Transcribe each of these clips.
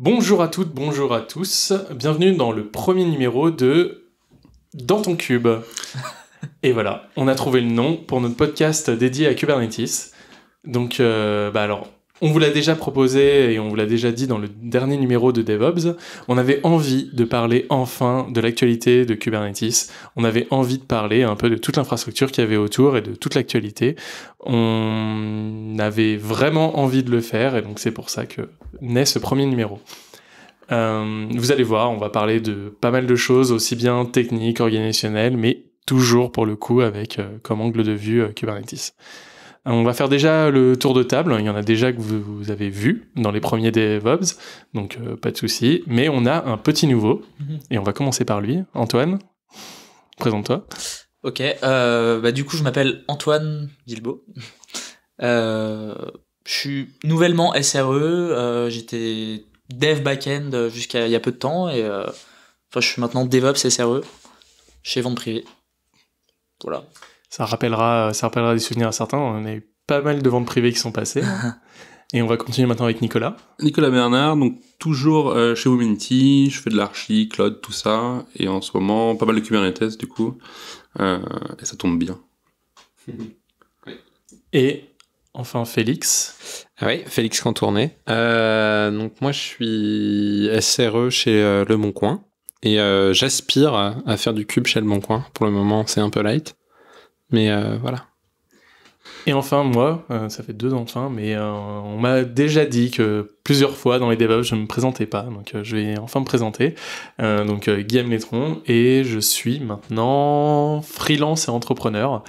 Bonjour à toutes, bonjour à tous. Bienvenue dans le premier numéro de Dans ton cube. Et voilà, on a trouvé le nom pour notre podcast dédié à Kubernetes. Donc, euh, bah alors, on vous l'a déjà proposé et on vous l'a déjà dit dans le dernier numéro de DevOps, on avait envie de parler enfin de l'actualité de Kubernetes, on avait envie de parler un peu de toute l'infrastructure qu'il y avait autour et de toute l'actualité. On avait vraiment envie de le faire et donc c'est pour ça que naît ce premier numéro. Euh, vous allez voir, on va parler de pas mal de choses, aussi bien techniques, organisationnelles, mais toujours pour le coup avec euh, comme angle de vue euh, Kubernetes. On va faire déjà le tour de table. Il y en a déjà que vous, avez vu dans les premiers DevOps, donc euh, pas de souci. Mais on a un petit nouveau mhm. et on va commencer par lui. Antoine, présente-toi. Ok, euh, bah, du coup, je m'appelle Antoine Dilbo. Euh, je suis nouvellement SRE. J'étais dev back-end jusqu'à il y a peu de temps et je suis maintenant DevOps SRE chez Vente Privée. Voilà ça rappellera, ça rappellera des souvenirs à certains. On a eu pas mal de ventes privées qui sont passées. Et on va continuer maintenant avec Nicolas. Nicolas Bernard, donc toujours euh, chez Womenity. je fais de l'archi, Claude tout ça, et en ce moment pas mal de Kubernetes du coup, euh, et ça tombe bien. et enfin Félix. Ah oui, Félix Cantourné. Euh, donc moi je suis SRE chez euh, Le Bon Coin, et j'aspire à, faire du cube chez Le Bon Coin. Pour le moment c'est un peu light. Mais euh, voilà. Et enfin, moi, euh, ça fait deux ans, enfin, mais euh, on m'a déjà dit que plusieurs fois dans les débats, je ne me présentais pas, donc je vais enfin me présenter. donc, Guillaume Letron. et je suis maintenant freelance et entrepreneur.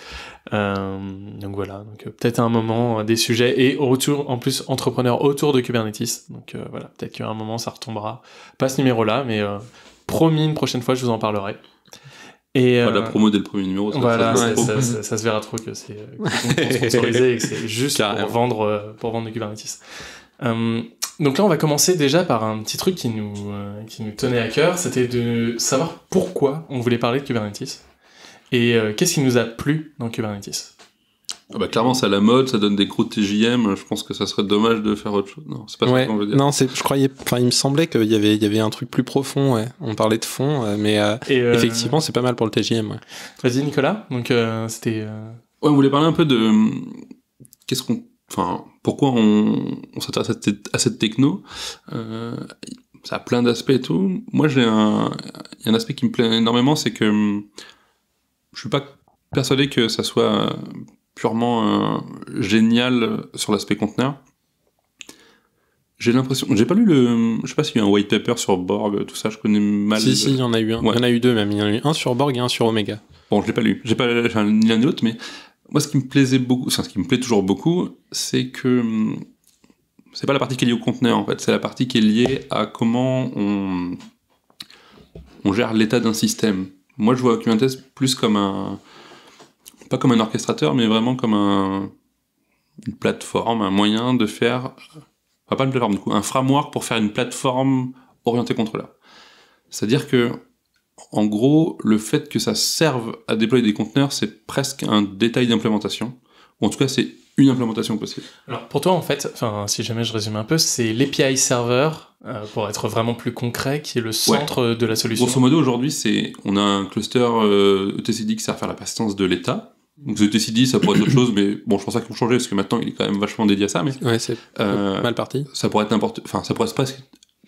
donc voilà, donc peut-être à un moment des sujets, et autour, en plus, entrepreneur autour de Kubernetes. Donc voilà, peut-être qu'à un moment ça retombera. Pas ce numéro-là, mais promis, une prochaine fois, je vous en parlerai. Et la euh, promo dès le premier numéro, ça, voilà, ça, se verra trop que c'est sponsorisé et que c'est juste pour vendre, euh, pour vendre Kubernetes. Euh, donc là, on va commencer déjà par un petit truc qui nous, qui nous tenait à cœur, c'était de savoir pourquoi on voulait parler de Kubernetes et qu'est-ce qui nous a plu dans Kubernetes. Ah bah clairement, c'est à la mode, ça donne des gros TJM. Je pense que ça serait dommage de faire autre chose. Non, c'est pas ce qu'on veut dire. Non, je croyais, enfin, il me semblait qu'il y avait, il y avait un truc plus profond. On parlait de fond, euh, mais euh, euh, effectivement, c'est pas mal pour le TJM. Vas-y, Nicolas. Donc, c'était. Ouais, on voulait parler un peu de hum, qu'est-ce qu'on, enfin, pourquoi on, s'intéresse à, cette... techno. ça a plein d'aspects et tout. Moi, j'ai un, il y a un aspect qui me plaît énormément, c'est que hum, je suis pas persuadé que ça soit purement euh, génial sur l'aspect conteneur. J'ai l'impression. J'ai pas lu le. Je sais pas s'il y a un white paper sur Borg, tout ça, je connais mal. Si, si, il y en a eu un. Il y en a eu deux même. Il y en a eu un sur Borg et un sur Omega. Bon, je l'ai pas lu. J'ai pas lu ni l'un ni l'autre, mais moi, ce qui me plaisait beaucoup, enfin, ce qui me plaît toujours beaucoup, c'est que. C'est pas la partie qui est liée au conteneur, en fait. C'est la partie qui est liée à comment on. On gère l'état d'un système. Moi, je vois test plus comme un pas comme un orchestrateur, mais vraiment comme un, une plateforme, un moyen de faire, enfin pas une plateforme du coup, un framework pour faire une plateforme orientée contrôleur. C'est-à-dire que, en gros, le fait que ça serve à déployer des conteneurs, c'est presque un détail d'implémentation, ou en tout cas c'est une implémentation possible. Alors pour toi en fait, enfin si jamais je résume un peu, c'est l'API serveur euh, pour être vraiment plus concret qui est le centre de la solution. Grosso modo aujourd'hui c'est on a un cluster ETCD euh, e qui sert à faire la patience de l'état donc si TCD, ça pourrait être autre chose, mais bon, je pense ça qu'ils ont changé parce que maintenant il est quand même vachement dédié à ça. Mais c'est euh, mal parti. Ça pourrait être n'importe, enfin, ça pourrait presque,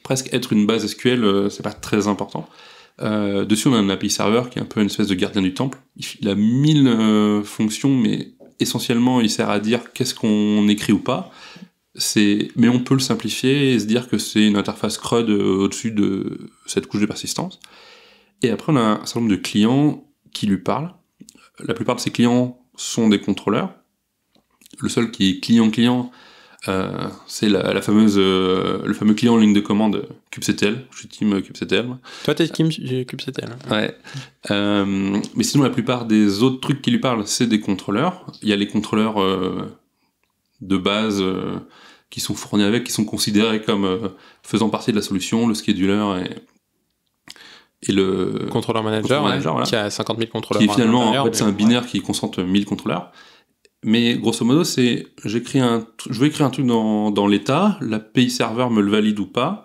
presque être une base SQL. Euh, c'est pas très important. Euh, dessus, on a un API server qui est un peu une espèce de gardien du temple. Il a mille fonctions, mais essentiellement, il sert à dire qu'est-ce qu'on écrit ou pas. C'est, mais on peut le simplifier et se dire que c'est une interface CRUD au-dessus de cette couche de persistance. Et après, on a un certain nombre de clients qui lui parlent la plupart de ses clients sont des contrôleurs. Le seul qui est client-client, euh, c'est la, fameuse, euh, le fameux client en ligne de commande kubectl. Je suis team euh, CubeCTL. Toi, t'es team kubectl. Hein. Ouais. mais sinon, la plupart des autres trucs qui lui parlent, c'est des contrôleurs. Il y a les contrôleurs de base qui sont fournis avec, qui sont considérés comme faisant partie de la solution, le scheduler et et le contrôleur manager, qui a 50 000 contrôleurs. Qui finalement, en fait, c'est un binaire qui concentre 1000 contrôleurs. Mais grosso modo, c'est j'écris un, je vais écrire un truc dans, dans l'état, l'API serveur me le valide ou pas,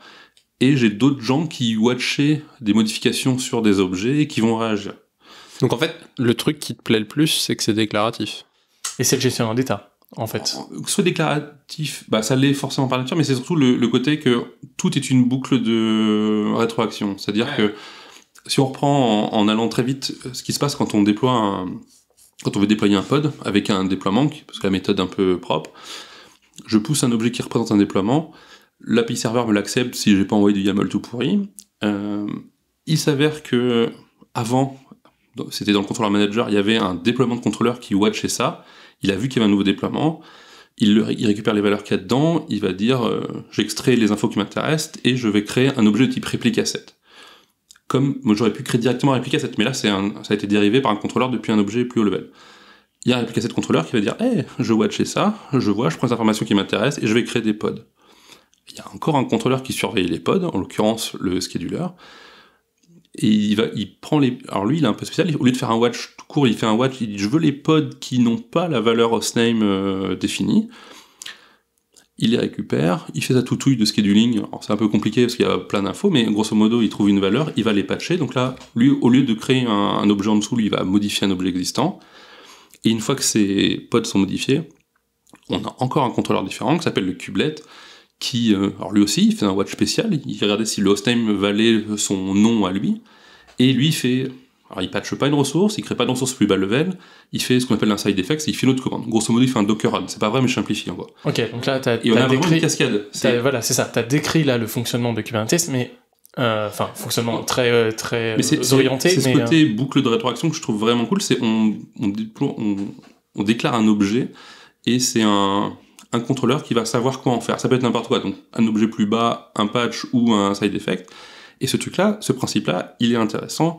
et j'ai d'autres gens qui watchaient des modifications sur des objets et qui vont réagir. Donc en fait, le truc qui te plaît le plus, c'est que c'est déclaratif. Et c'est le gestionnaire d'état, en fait. que ce Soit déclaratif, bah, ça l'est forcément par nature, mais c'est surtout le, côté que tout est une boucle de rétroaction. C'est-à-dire que si on reprend en, allant très vite euh, ce qui se passe quand on déploie un, quand on veut déployer un pod avec un déploiement, parce que la méthode est un peu propre, je pousse un objet qui représente un déploiement, l'API serveur me l'accepte si j'ai pas envoyé du YAML tout pourri. Euh, il s'avère que avant, c'était dans le contrôleur manager, il y avait un déploiement de contrôleur qui watchait ça. Il a vu qu'il y avait un nouveau déploiement. Il, récupère les valeurs qu'il y a dedans. Il va dire euh, j'extrais les infos qui m'intéressent et je vais créer un objet de type réplique asset comme j'aurais pu créer directement un cette, mais là ça a été dérivé par un contrôleur depuis un objet plus haut level. Il y a un cette contrôleur qui va dire, hey, je watch ça, je vois, je prends les informations qui m'intéressent et je vais créer des pods. Il y a encore un contrôleur qui surveille les pods, en l'occurrence le scheduler, et il va, il prend les. Alors lui, il est un peu spécial. Au lieu de faire un watch court, il fait un watch. Il dit je veux les pods qui n'ont pas la valeur hostname euh, définie il les récupère, il fait sa toutouille de scheduling. Alors c'est un peu compliqué parce qu'il y a plein d'infos, mais grosso modo, il trouve une valeur, il va les patcher. Donc là, lui, au lieu de créer un, objet en dessous, lui, il va modifier un objet existant. Et une fois que ces pods sont modifiés, on a encore un contrôleur différent qui s'appelle le kubelet, qui, euh, alors lui aussi, il fait un watch spécial, il regardait si le hostname valait son nom à lui, et lui fait alors, il patche pas une ressource, il crée pas de ressource plus bas level, il fait ce qu'on appelle un side effect, il fait une autre commande. Grosso modo, il fait un docker run. C'est pas vrai, mais je simplifie encore. Ok, donc là, t'as, Et décrit, vraiment une cascade. C'est... Voilà, c'est ça. T'as décrit là le fonctionnement de Kubernetes, mais euh, enfin fonctionnement très euh, très orienté. C'est, ce côté euh, boucle de rétroaction que je trouve vraiment cool. C'est on on, on déclare un objet et c'est un un contrôleur qui va savoir quoi en faire. Ça peut être n'importe quoi. Donc un objet plus bas, un patch ou un side effect. Et ce truc là, ce principe là, il est intéressant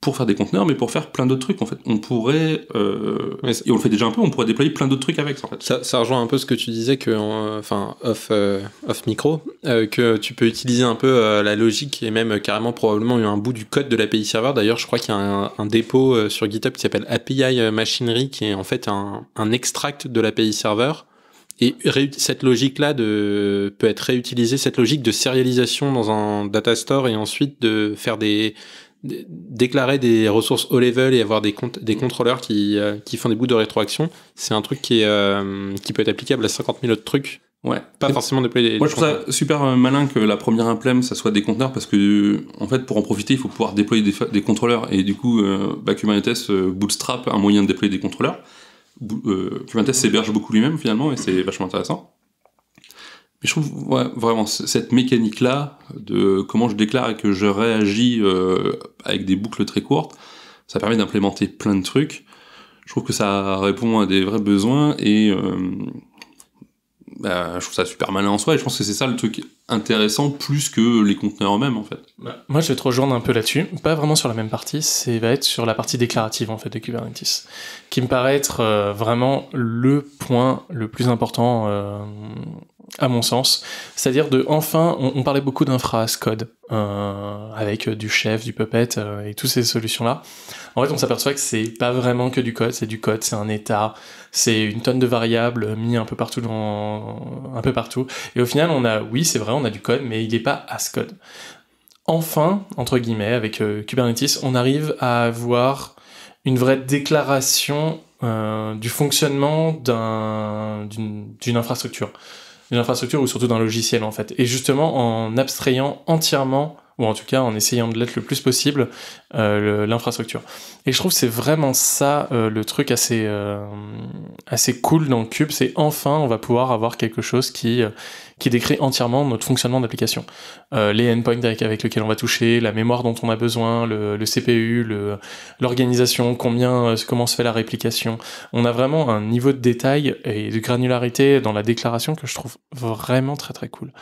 pour faire des conteneurs, mais pour faire plein d'autres trucs. En fait, on pourrait, euh, et on le fait déjà un peu, on pourrait déployer plein d'autres trucs avec. En fait. ça, ça rejoint un peu ce que tu disais que, enfin, off, euh, off micro, euh, que tu peux utiliser un peu euh, la logique et même carrément probablement un bout du code de l'API serveur. D'ailleurs, je crois qu'il y a un, dépôt sur GitHub qui s'appelle API Machinery, qui est en fait un, un extract de l'API serveur. Et cette logique-là de, peut être réutilisée, cette logique de sérialisation dans un data store et ensuite de faire des, déclarer des ressources au level et avoir des, contrôleurs qui, euh, qui, font des bouts de rétroaction, c'est un truc qui, euh, qui peut être applicable à 50 000 autres trucs. Ouais. Pas forcément déployer des. Moi, je trouve ça super euh, malin que la première implem, ça soit des conteneurs parce que, en fait, pour en profiter, il faut pouvoir déployer des, contrôleurs. Et du coup, bah, Kubernetes bootstrap un moyen de déployer des contrôleurs. Kubernetes s'héberge beaucoup lui-même finalement et c'est vachement intéressant. Mais je trouve vraiment cette mécanique-là de comment je déclare et que je réagis euh, avec des boucles très courtes, ça permet d'implémenter plein de trucs. Je trouve que ça répond à des vrais besoins et euh, bah, je trouve ça super malin en soi. Et je pense que c'est ça le truc intéressant plus que les conteneurs eux-mêmes en fait. Bah, moi je vais te rejoindre un peu là-dessus, pas vraiment sur la même partie, c'est va être sur la partie déclarative en fait de Kubernetes, qui me paraît être euh, vraiment le point le plus important à mon sens. C'est-à-dire de, enfin, on, parlait beaucoup d'infra code, euh, avec euh, du chef, du puppet euh, et toutes ces solutions-là. En fait, on s'aperçoit que c'est pas vraiment que du code, c'est du code, c'est un état, c'est une tonne de variables mis un peu partout dans, un peu partout. Et au final, on a, oui, c'est vrai, on a du code, mais il n'est pas as code. Enfin, entre guillemets, avec Kubernetes, on arrive à avoir une vraie déclaration du fonctionnement d'une infrastructure d'une infrastructure ou surtout d'un logiciel en fait. Et justement en abstrayant entièrement ou en tout cas en essayant de l'être le plus possible, euh, l'infrastructure. Et je trouve c'est vraiment ça euh, le truc assez, euh, assez cool dans le Cube, c'est enfin on va pouvoir avoir quelque chose qui qui décrit entièrement notre fonctionnement d'application. Euh, les endpoints avec, avec, lesquels on va toucher, la mémoire dont on a besoin, le, le CPU, l'organisation, combien, euh, comment se fait la réplication. On a vraiment un niveau de détail et de granularité dans la déclaration que je trouve vraiment très très cool.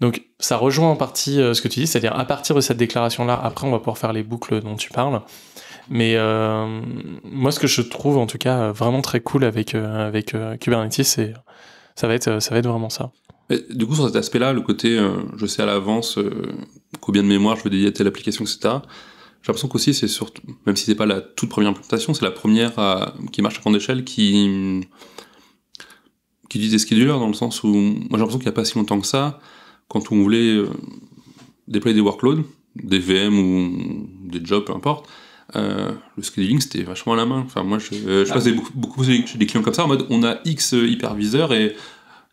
Donc ça rejoint en partie euh, ce que tu dis, c'est-à-dire à partir de cette déclaration-là, après on va pouvoir faire les boucles dont tu parles. Mais euh, moi, ce que je trouve en tout cas euh, vraiment très cool avec, avec Kubernetes, c'est ça va être ça va être vraiment ça du coup, sur cet aspect-là, le côté euh, je sais à l'avance euh, combien de mémoire je veux dédier à telle application, etc., j'ai l'impression qu'aussi, c'est surtout, même si c'est pas la toute première implémentation, c'est la première qui marche à grande échelle qui, qui utilise des schedulers dans le sens où, moi j'ai l'impression qu'il n'y a pas si longtemps que ça, quand on voulait euh, déployer des workloads, des VM ou des jobs, peu importe, le scheduling c'était vachement à la main. Enfin, moi je, je ah beaucoup, chez des clients comme ça en mode on a X hyperviseur et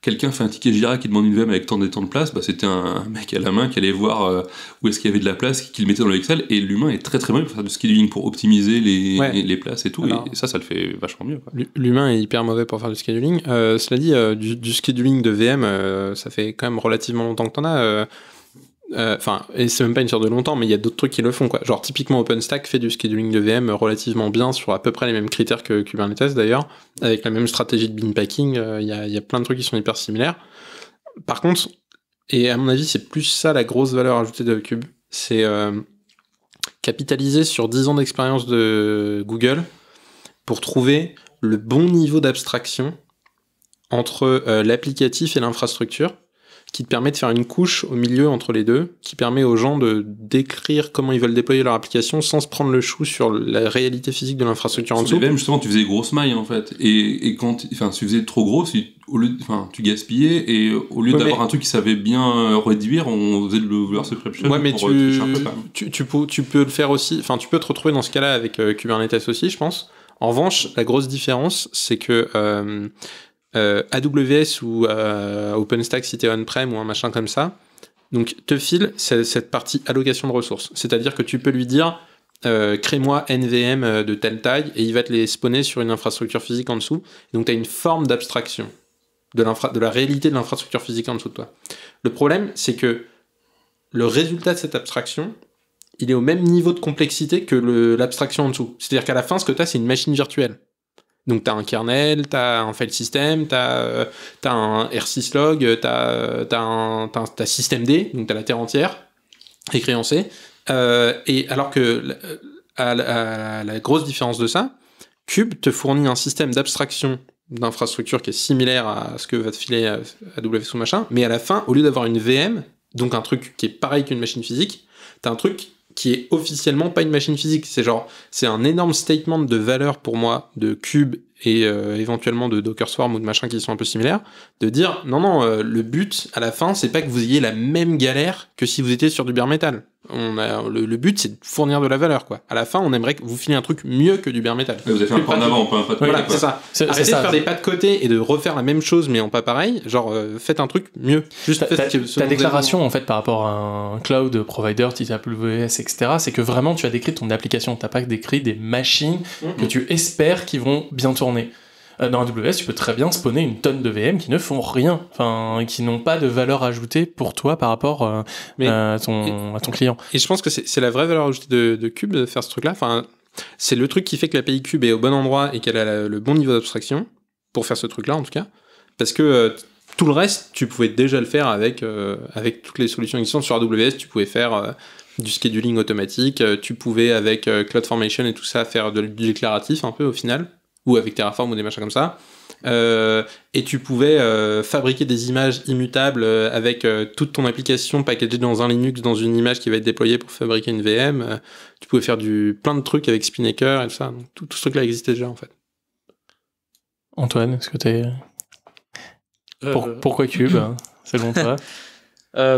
quelqu'un fait un ticket Jira qui demande une VM avec tant de temps de place, bah, c'était un mec à la main qui allait voir euh, où est-ce qu'il y avait de la place, qu'il mettait dans l'excel, et l'humain est très très bon pour faire du scheduling, pour optimiser les, places et tout, et ça, ça le fait vachement mieux. L'humain est hyper mauvais pour faire du scheduling. Euh, cela dit, euh, du, du, scheduling de VM, ça fait quand même relativement longtemps que t'en as. Euh, enfin, et c'est même pas une sorte de longtemps, mais il y a d'autres trucs qui le font, quoi. Genre, typiquement, OpenStack fait du scheduling de VM relativement bien sur à peu près les mêmes critères que Kubernetes, d'ailleurs, avec la même stratégie de bin euh, Il y, a, plein de trucs qui sont hyper similaires. Par contre, et à mon avis, c'est plus ça la grosse valeur ajoutée de Cube, c'est euh, capitaliser sur 10 ans d'expérience de Google pour trouver le bon niveau d'abstraction entre l'applicatif et l'infrastructure qui te permet de faire une couche au milieu entre les deux, qui permet aux gens de décrire comment ils veulent déployer leur application sans se prendre le chou sur la réalité physique de l'infrastructure en dessous. Même justement, tu faisais grosse maille en fait, et, et quand, enfin, tu faisais trop gros, au lieu, enfin, tu gaspillais et euh, au lieu d'avoir un truc qui savait bien euh, réduire, on faisait le, le subscription. Ouais, mais euh, tu, tu, peux, tu peux le faire aussi. Enfin, tu peux te retrouver dans ce cas-là avec Kubernetes aussi, je pense. En revanche, la grosse différence, c'est que euh, AWS ou euh, OpenStack si t'es on-prem ou un machin comme ça, donc te file cette partie allocation de ressources. C'est-à-dire que tu peux lui dire euh, crée-moi NVM de telle taille et il va te les spawner sur une infrastructure physique en dessous. Donc tu as une forme d'abstraction de, de la réalité de l'infrastructure physique en dessous de toi. Le problème, c'est que le résultat de cette abstraction, il est au même niveau de complexité que l'abstraction en dessous. C'est-à-dire qu'à la fin, ce que tu as, c'est une machine virtuelle. Donc, tu as un kernel, tu as un file system, tu as, euh, as, un R6log, euh, tu as, euh, as, un as, D, donc tu as la terre entière, écrit en C. et alors que, la grosse différence de ça, Cube te fournit un système d'abstraction d'infrastructure qui est similaire à ce que va te filer AWS ou machin, mais à la fin, au lieu d'avoir une VM, donc un truc qui est pareil qu'une machine physique, tu as un truc qui est officiellement pas une machine physique. C'est genre, c'est un énorme statement de valeur pour moi de Cube et euh, éventuellement de Docker Swarm ou de machin qui sont un peu similaires, de dire non non, euh, le but à la fin, c'est pas que vous ayez la même galère que si vous étiez sur du bare metal on a, le, but, c'est de fournir de la valeur. Quoi. À la fin, on aimerait que vous filiez un truc mieux que du bare metal. vous avez fait un pas en avant, de c'est ça. Arrêtez de faire des pas de côté et de refaire la même chose, mais en pas pareil. Genre, euh, faites un truc mieux. Juste ta, déclaration, en fait, par rapport à un cloud provider, type etc., c'est que vraiment, tu as décrit ton application. Tu n'as pas décrit des machines mm-hmm. que tu espères qui vont bien tourner. Euh, dans AWS, tu peux très bien spawner une tonne de VM qui ne font rien, enfin, qui n'ont pas de valeur ajoutée pour toi par rapport euh, Mais à, ton, client. Et je pense que c'est la vraie valeur ajoutée de, Cube de faire ce truc-là. Enfin, c'est le truc qui fait que l'API Cube est au bon endroit et qu'elle a le bon niveau d'abstraction pour faire ce truc-là, en tout cas. Parce que euh, tout le reste, tu pouvais déjà le faire avec, avec toutes les solutions existantes sur AWS. Tu pouvais faire du scheduling automatique. tu pouvais, avec CloudFormation et tout ça, faire de, du déclaratif un peu au final ou avec Terraform ou des machins comme ça. Euh, et tu pouvais euh, fabriquer des images immutables euh, avec toute ton application packagée dans un Linux, dans une image qui va être déployée pour fabriquer une VM. tu pouvais faire du plein de trucs avec Spinnaker et tout ça. tout, ce truc-là existait déjà en fait. Antoine, est-ce que t'es pour, pourquoi Cube hein, c'est selon toi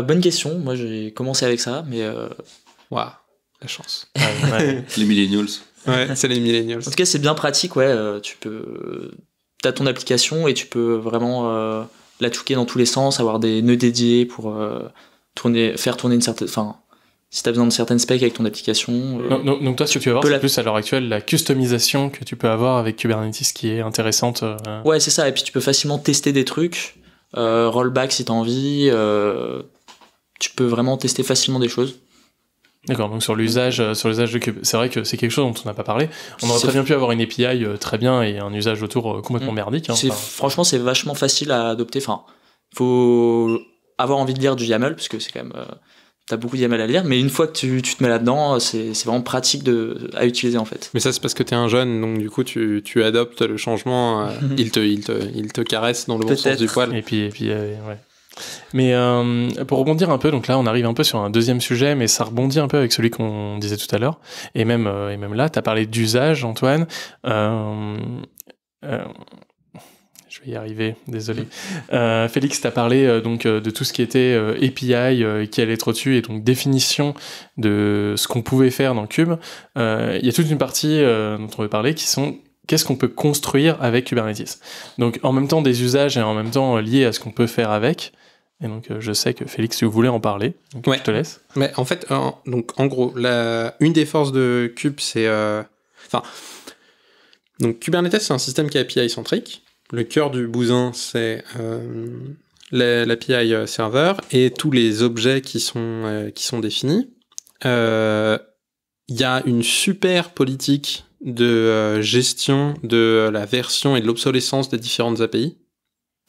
Bonne question. Moi, j'ai commencé avec ça, mais waouh, la chance. Les millennials. Ouais, c'est les millennials. En tout cas, c'est bien pratique, ouais. Euh, tu peux. T'as ton application et tu peux vraiment euh, la touquer dans tous les sens, avoir des nœuds dédiés pour euh, tourner, faire tourner une certaine. Enfin, si as besoin de certaines specs avec ton application. donc, toi, ce que tu vas voir, c'est plus à l'heure actuelle la customisation que tu peux avoir avec Kubernetes qui est intéressante. Ouais, c'est ça. Et puis tu peux facilement tester des trucs, rollback si t'as envie. tu peux vraiment tester facilement des choses. D'accord, donc sur l'usage, euh, sur l'usage de c'est vrai que c'est quelque chose dont on n'a pas parlé. On aurait très bien pu avoir une API euh, très bien et un usage autour euh, complètement mm. merdique. Hein, franchement, c'est vachement facile à adopter. Enfin, faut avoir envie de lire du YAML parce que c'est quand même, t'as beaucoup de YAML à lire. Mais une fois que tu, tu te mets là-dedans, c'est vraiment pratique de, à utiliser en fait. Mais ça, c'est parce que t'es un jeune, donc du coup, tu, tu adoptes le changement. il te, il te, il te caresse dans le bon sens du poil. Et puis, et puis, ouais. Mais euh, pour rebondir un peu, donc là on arrive un peu sur un deuxième sujet, mais ça rebondit un peu avec celui qu'on disait tout à l'heure. Et même, euh, et même là, tu as parlé d'usage, Antoine. Euh, je vais y arriver, désolé. Félix, t'as parlé donc de tout ce qui était API qui allait être dessus et donc définition de ce qu'on pouvait faire dans Cube. Il y a toute une partie dont on veut parler qui sont qu'est-ce qu'on peut construire avec Kubernetes. Donc en même temps des usages et en même temps liés à ce qu'on peut faire avec. Et donc, euh, je sais que Félix, si vous voulez en parler, je te laisse. Mais en fait, donc, en gros, une des forces de Cube, c'est. Euh, enfin. donc, Kubernetes, c'est un système qui est API centrique. Le cœur du bousin, c'est euh, l'API serveur et tous les objets qui sont, qui sont définis. Il y a une super politique de gestion de la version et de l'obsolescence des différentes API.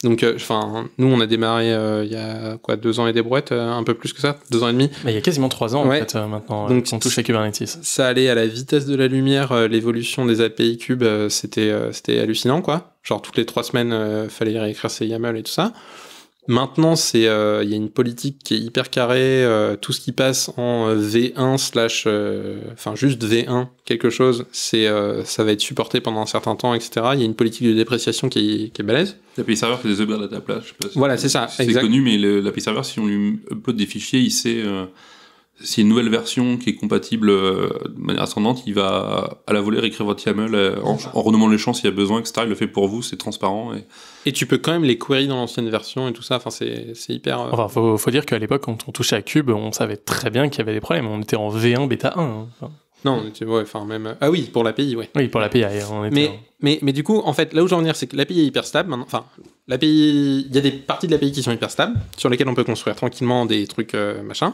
Donc, euh, enfin, nous, on a démarré euh, il y a quoi, deux ans et des brouettes, euh, un peu plus que ça, deux ans et demi. Mais il y a quasiment trois ans en fait maintenant. Donc, on touche à Kubernetes. Ça allait à la vitesse de la lumière. L'évolution des API Cube, c'était c'était hallucinant quoi. Genre toutes les trois semaines, fallait réécrire ses YAML et tout ça. Maintenant, c'est euh, il y a une politique qui est hyper carrée. Euh, tout ce qui passe en euh, V1 slash, enfin juste V1 quelque chose, c'est ça va être supporté pendant un certain temps, etc. Il y a une politique de dépréciation qui est, qui est balèze. L'API serveur fait des upgrades à ta place. Je sais pas voilà, c'est ça. C'est connu, mais l'API serveur, si on lui upload des fichiers, il sait c'est une nouvelle version qui est compatible euh, de manière ascendante. Il va à la volée réécrire votre YAML euh, en, renommant les champs s'il y a besoin, etc. Il le fait pour vous, c'est transparent. Et... tu peux quand même les query dans l'ancienne version et tout ça. Enfin, c'est hyper. Euh, enfin, faut, faut dire qu'à l'époque, quand on touchait à Cube, on savait très bien qu'il y avait des problèmes. On était en V1 bêta 1. Hein. Non, on était, enfin même. Ah oui, pour l'API, ouais. Oui, pour l'API. On était mais, mais, mais du coup, en fait, là où j'en venir, c'est que l'API est hyper stable. Maintenant. Enfin, l'API, il y a des parties de l'API qui sont hyper stables, sur lesquelles on peut construire tranquillement des trucs machin.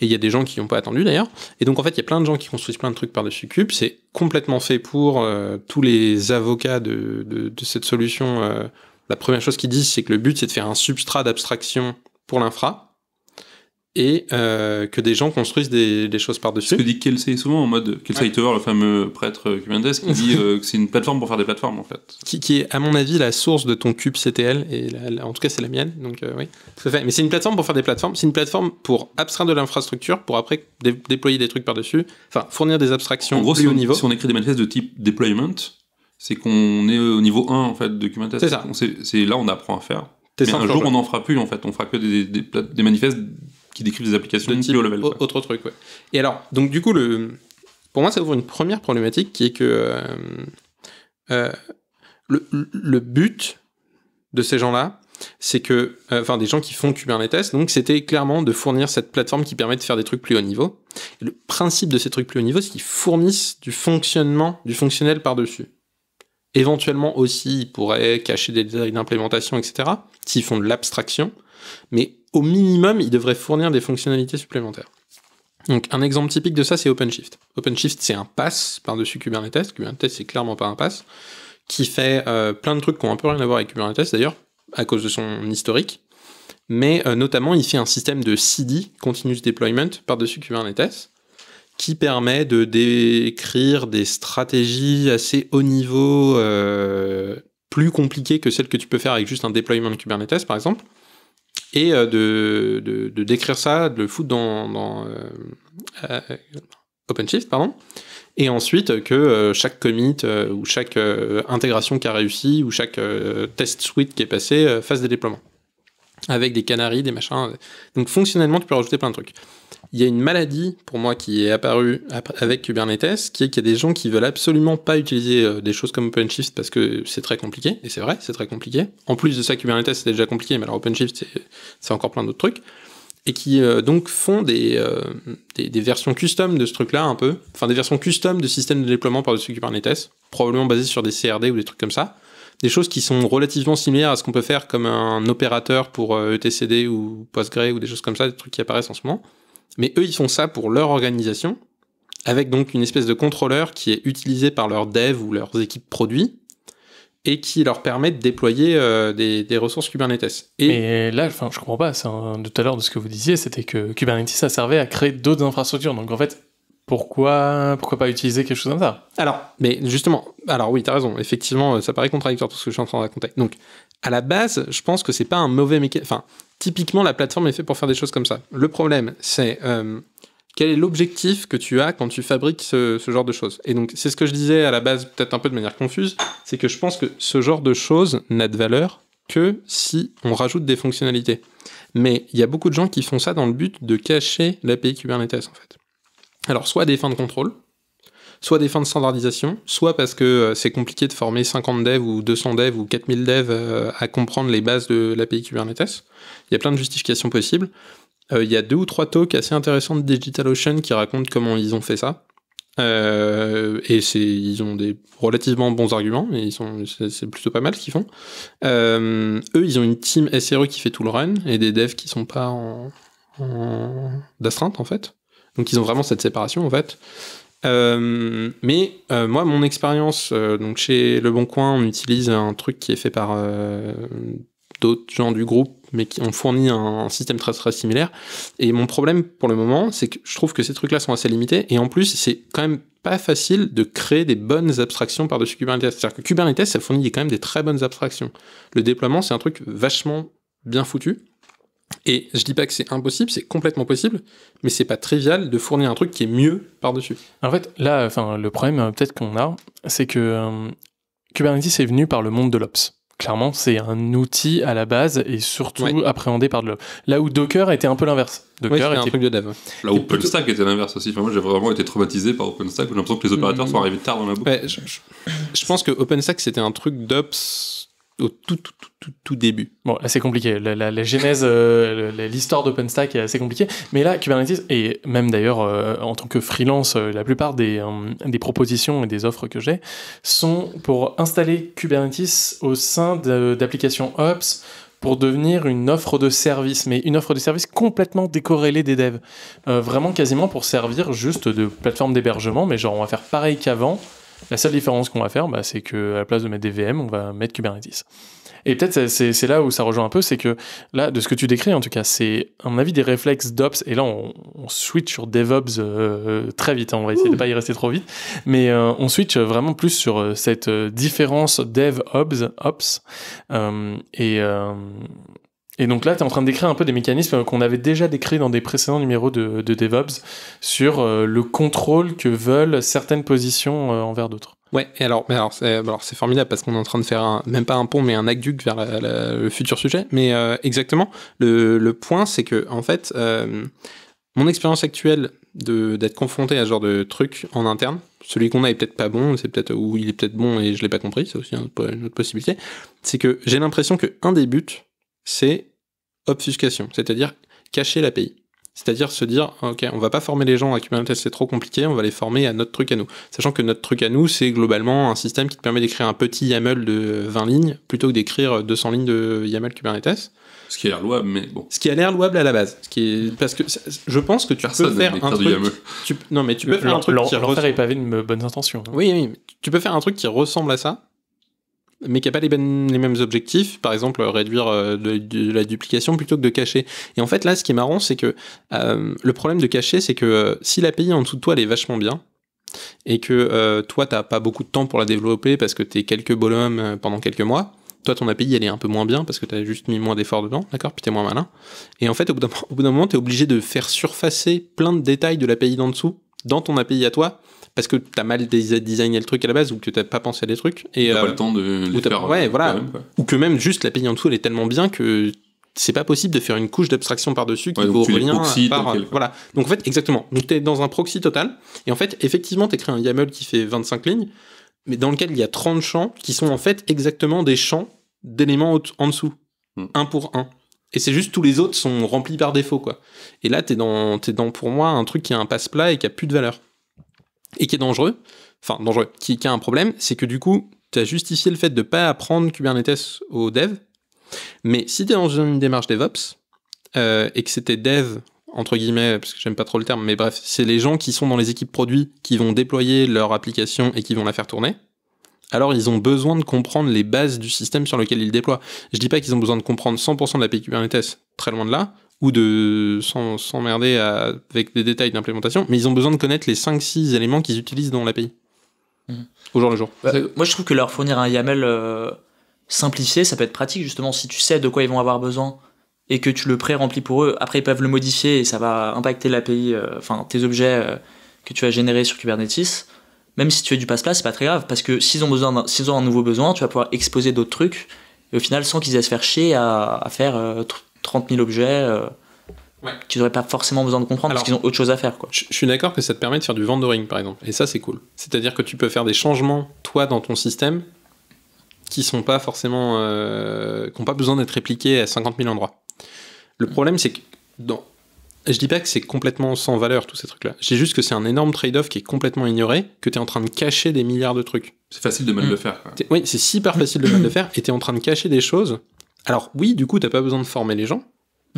Et il y a des gens qui n'ont pas attendu d'ailleurs. Et donc en fait, il y a plein de gens qui construisent plein de trucs par-dessus Cube. C'est complètement fait pour euh, tous les avocats de, cette solution. Euh. la première chose qu'ils disent, c'est que le but, c'est de faire un substrat d'abstraction pour l'infra et euh, que des gens construisent des, choses par-dessus. Ce que dit Kelsey souvent en mode Kelsey Tower, le fameux prêtre euh, Kubernetes, qui dit euh, que c'est une plateforme pour faire des plateformes en fait. Qui, qui, est à mon avis la source de ton cube CTL et en tout cas c'est la mienne donc oui. Mais c'est une plateforme pour faire des plateformes, c'est une plateforme pour abstraire de l'infrastructure pour après déployer des trucs par-dessus, enfin fournir des abstractions plus si haut niveau. Si on écrit des manifestes de type deployment, c'est qu'on est au niveau 1 en fait de Kubernetes. C'est ça. C'est là on apprend à faire. Mais un jour, on n'en fera plus, en fait. On fera que des manifestes qui décrivent des applications de type level. Autre truc, ouais. Et alors, donc du coup, le... pour moi, ça ouvre une première problématique qui est que euh, euh, le, le, but de ces gens-là, c'est que, euh, enfin, des gens qui font Kubernetes, donc c'était clairement de fournir cette plateforme qui permet de faire des trucs plus haut niveau. le principe de ces trucs plus haut niveau, c'est qu'ils fournissent du fonctionnement, du fonctionnel par-dessus. Éventuellement aussi, ils pourraient cacher des détails d'implémentation, etc., s'ils font de l'abstraction. Mais au minimum, il devrait fournir des fonctionnalités supplémentaires. Donc un exemple typique de ça, c'est OpenShift. OpenShift, c'est un pass par-dessus Kubernetes. Kubernetes, c'est clairement pas un pass, qui fait euh, plein de trucs qui ont un peu rien à voir avec Kubernetes, d'ailleurs, à cause de son historique. Mais euh, notamment, il fait un système de CD, Continuous Deployment, par-dessus Kubernetes, qui permet de décrire des stratégies assez haut niveau, euh, plus compliquées que celles que tu peux faire avec juste un déploiement de Kubernetes, par exemple, et euh, de, de, décrire ça, de le foutre dans, euh, euh, OpenShift, pardon, et ensuite que chaque commit ou chaque intégration qui a réussi ou chaque test suite qui est passé fasse des déploiements avec des canaries, des machins. Donc fonctionnellement, tu peux rajouter plein de trucs il y a une maladie pour moi qui est apparue avec Kubernetes, qui est qu'il y a des gens qui veulent absolument pas utiliser euh, des choses comme OpenShift parce que c'est très compliqué, et c'est vrai, c'est très compliqué. En plus de ça, Kubernetes c'est déjà compliqué, mais alors OpenShift c'est encore plein d'autres trucs, et qui euh, donc font euh, des, versions custom de ce truc-là un peu, enfin des versions custom de systèmes de déploiement par-dessus Kubernetes, probablement basés sur des CRD ou des trucs comme ça, des choses qui sont relativement similaires à ce qu'on peut faire comme un opérateur pour ETCD e ou PostgreSQL ou des choses comme ça, des trucs qui apparaissent en ce moment. Mais eux, ils font ça pour leur organisation, avec donc une espèce de contrôleur qui est utilisé par leurs devs ou leurs équipes produits, et qui leur permet de déployer euh, des, ressources Kubernetes. Et Mais là, enfin, je comprends pas. c'est de tout à l'heure, de ce que vous disiez, c'était que Kubernetes, ça servait à créer d'autres infrastructures. Donc en fait, pourquoi, pourquoi pas utiliser quelque chose comme ça Alors, mais justement, alors oui, tu as raison. Effectivement, euh, ça paraît contradictoire tout ce que je suis en train de raconter. Donc, à la base, je pense que c'est pas un mauvais mécanisme. Enfin, typiquement, la plateforme est faite pour faire des choses comme ça. Le problème, c'est euh, quel est l'objectif que tu as quand tu fabriques ce, genre de choses. Et donc, c'est ce que je disais à la base, peut-être un peu de manière confuse, c'est que je pense que ce genre de choses n'a de valeur que si on rajoute des fonctionnalités. Mais il y a beaucoup de gens qui font ça dans le but de cacher l'API Kubernetes, en fait. Alors, soit des fins de contrôle, soit des fins de standardisation, soit parce que euh, c'est compliqué de former 50 devs ou 200 devs ou 4000 devs euh, à comprendre les bases de l'API Kubernetes. Il y a plein de justifications possibles. Euh, il y a deux ou trois talks assez intéressants de DigitalOcean qui racontent comment ils ont fait ça. et c'est, ils ont des relativement bons arguments, mais ils sont, c'est, plutôt pas mal ce qu'ils font. eux, ils ont une team SRE qui fait tout le run, et des devs qui sont pas en, en d'astreinte en fait. Donc ils ont vraiment cette séparation en fait. Euh, mais euh, moi, mon expérience, euh, donc chez Le Bon Coin, on utilise un truc qui est fait par d'autres gens du groupe, mais qui ont fourni un, système très très similaire. Et mon problème pour le moment, c'est que je trouve que ces trucs-là sont assez limités. Et en plus, c'est quand même pas facile de créer des bonnes abstractions par-dessus Kubernetes. C'est-à-dire que Kubernetes, ça fournit quand même des très bonnes abstractions. Le déploiement, c'est un truc vachement bien foutu. Et je dis pas que c'est impossible, c'est complètement possible, mais c'est pas trivial de fournir un truc qui est mieux par-dessus. En fait, là, enfin, le problème euh, peut-être qu'on a, c'est que euh, Kubernetes est venu par le monde de l'ops. Clairement, c'est un outil à la base et surtout appréhendé par de l'ops. Là où Docker était un peu l'inverse. Docker était un truc de dev. Là où OpenStack était l'inverse aussi. moi, j'ai vraiment été traumatisé par OpenStack. J'ai l'impression que les opérateurs mm-hmm. sont arrivés tard dans la boucle. je pense que OpenStack, c'était un truc d'ops au tout, début. Bon, là, c'est compliqué. La, la, genèse, euh, l'histoire d'OpenStack est assez compliquée. Mais là, Kubernetes, et même d'ailleurs, euh, en tant que freelance, euh, la plupart des, des, propositions et des offres que j'ai sont pour installer Kubernetes au sein d'applications Ops pour devenir une offre de service, mais une offre de service complètement décorrélée des devs. vraiment quasiment pour servir juste de plateforme d'hébergement, mais genre on va faire pareil qu'avant, la seule différence qu'on va faire, bah, c'est que la place de mettre des VM, on va mettre Kubernetes. Et peut-être c'est là où ça rejoint un peu, c'est que là, de ce que tu décris en tout cas, c'est à mon avis des réflexes d'ops. Et là, on, switch sur DevOps euh, euh, très vite. Hein, on va essayer de pas y rester trop vite, mais euh, on switch vraiment plus sur cette différence DevOps, ops, et et donc là, tu es en train de décrire un peu des mécanismes qu'on avait déjà décrits dans des précédents numéros de, DevOps sur euh, le contrôle que veulent certaines positions euh, envers d'autres. Ouais, et alors, alors, c'est, euh, alors c'est formidable parce qu'on est en train de faire même pas un pont, mais un aqueduc vers le futur sujet. Mais exactement, le, le, point, c'est que en fait, mon expérience actuelle de, d'être confronté à ce genre de truc en interne, celui qu'on a est peut-être pas bon, c'est peut-être ou il est peut-être bon et je l'ai pas compris, c'est aussi une autre possibilité. C'est que j'ai l'impression que un des buts c'est obfuscation, c'est-à-dire cacher l'API. C'est-à-dire se dire, ah, OK, on va pas former les gens à Kubernetes, c'est trop compliqué, on va les former à notre truc à nous. Sachant que notre truc à nous, c'est globalement un système qui te permet d'écrire un petit YAML de 20 lignes plutôt que d'écrire 200 lignes de YAML Kubernetes. Ce qui a l'air louable, mais bon. Ce qui a l'air louable à la base. qui est... Parce que je pense que tu peux faire un truc. Tu... Non, mais tu peux faire un truc. L'enfer de bonnes intentions. Hein. oui. Tu peux faire un truc qui ressemble à ça, mais qui n'a pas ben-, les, mêmes objectifs, par exemple euh, réduire euh, de, la duplication plutôt que de cacher. Et en fait là, ce qui est marrant, c'est que euh, le problème de cacher, c'est que si l'API en dessous de toi, elle est vachement bien, et que toi, t'as pas beaucoup de temps pour la développer parce que tu es quelques bonhommes pendant quelques mois, toi, ton API, elle est un peu moins bien parce que tu as juste mis moins d'efforts dedans, d'accord Puis es moins malin. Et en fait, au bout d'un moment, tu es obligé de faire surfacer plein de détails de l'API d'en dessous dans ton API à toi parce que t'as mal designé le truc à la base ou que t'as pas pensé à des trucs et pas euh, le temps de ouais euh, voilà ou que même juste la paye en dessous elle est tellement bien que c'est pas possible de faire une couche d'abstraction par-dessus qui ouais, vaut rien par, voilà donc en fait exactement donc t'es dans un proxy total et en fait effectivement t'écris un YAML qui fait 25 lignes mais dans lequel il y a 30 champs qui sont en fait exactement des champs d'éléments en dessous hmm. un pour un et c'est juste tous les autres sont remplis par défaut quoi et là t'es dans t'es dans pour moi un truc qui a un passe plat et qui a plus de valeur et qui est dangereux, enfin dangereux, qui, a un problème, c'est que du coup, tu as justifié le fait de ne pas apprendre Kubernetes aux devs, mais si tu es dans une démarche DevOps, euh, et que c'était dev, entre guillemets, parce que j'aime pas trop le terme, mais bref, c'est les gens qui sont dans les équipes produits, qui vont déployer leur application et qui vont la faire tourner, alors ils ont besoin de comprendre les bases du système sur lequel ils déploient. Je dis pas qu'ils ont besoin de comprendre 100% de la Kubernetes, très loin de là, ou de s'emmerder avec des détails d'implémentation, mais ils ont besoin de connaître les 5-6 éléments qu'ils utilisent dans l'API. Mhm. Au jour le jour. moi, je trouve que leur fournir un YAML euh, simplifié, ça peut être pratique, justement, si tu sais de quoi ils vont avoir besoin et que tu le pré-remplis pour eux. Après, ils peuvent le modifier et ça va impacter l'API, euh, enfin, tes objets euh, que tu as générés sur Kubernetes. Même si tu fais du passe plat c'est pas très grave, parce que s'ils ont, besoin ont un nouveau besoin, tu vas pouvoir exposer d'autres trucs, et au final, sans qu'ils aient à se faire chier à faire 30 000 objets. Euh, ouais. Tu n'aurais pas forcément besoin de comprendre parce qu'ils ont autre chose à faire. Je, suis d'accord que ça te permet de faire du vendoring, par exemple. Et ça, c'est cool. C'est-à-dire que tu peux faire des changements, toi, dans ton système, qui sont pas forcément... Euh, qui n'ont pas besoin d'être répliqués à 50 000 endroits. Le problème, c'est que... Dans... Je dis pas que c'est complètement sans valeur, tous ces trucs-là. Je juste que c'est un énorme trade-off qui est complètement ignoré, que tu es en train de cacher des milliards de trucs. C'est facile de mal mm. le faire. Oui, c'est super facile de mal le faire, et tu es en train de cacher des choses alors oui, du coup, t'as pas besoin de former les gens, mm.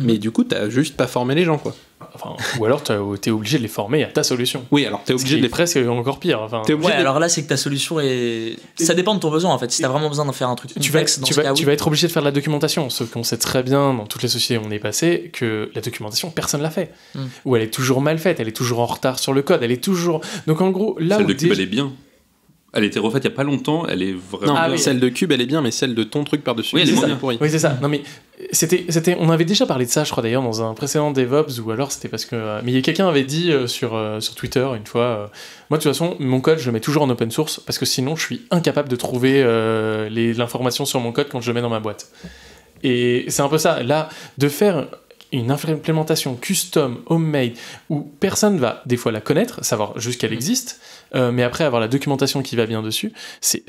mais du coup, t'as juste pas formé les gens, quoi. Enfin, ou alors t'es obligé de les former à ta solution. Oui, alors t'es obligé de les presque encore pire. Enfin, ouais, alors là c'est que ta solution est. Ça dépend de ton besoin en fait. Si t'as vraiment besoin d'en faire un truc tu vas, dans tu vas être obligé de faire de la documentation. Sauf qu'on sait très bien dans toutes les sociétés où on est passé que la documentation personne l'a fait. Mm. Ou elle est toujours mal faite, elle est toujours en retard sur le code, elle est toujours. Donc en gros là Celle où. Celle elle est bien. Elle était refaite il n'y a pas longtemps, elle est vraiment. celle de Cube, elle est bien, mais celle de ton truc par-dessus, oui, elle est Oui, c'est ça. Non, mais c'était, c'était, on avait déjà parlé de ça, je crois d'ailleurs, dans un précédent DevOps, ou alors c'était parce que. Euh, mais quelqu'un avait dit euh, sur, euh, sur Twitter une fois Moi, de toute façon, mon code, je le mets toujours en open source, parce que sinon, je suis incapable de trouver l'information sur mon code quand je le mets dans ma boîte. Et c'est un peu ça. Là, de faire une implémentation custom, homemade, où personne va des fois la connaître, savoir juste qu'elle mm. existe, euh, mais après avoir la documentation qui va bien dessus, c'est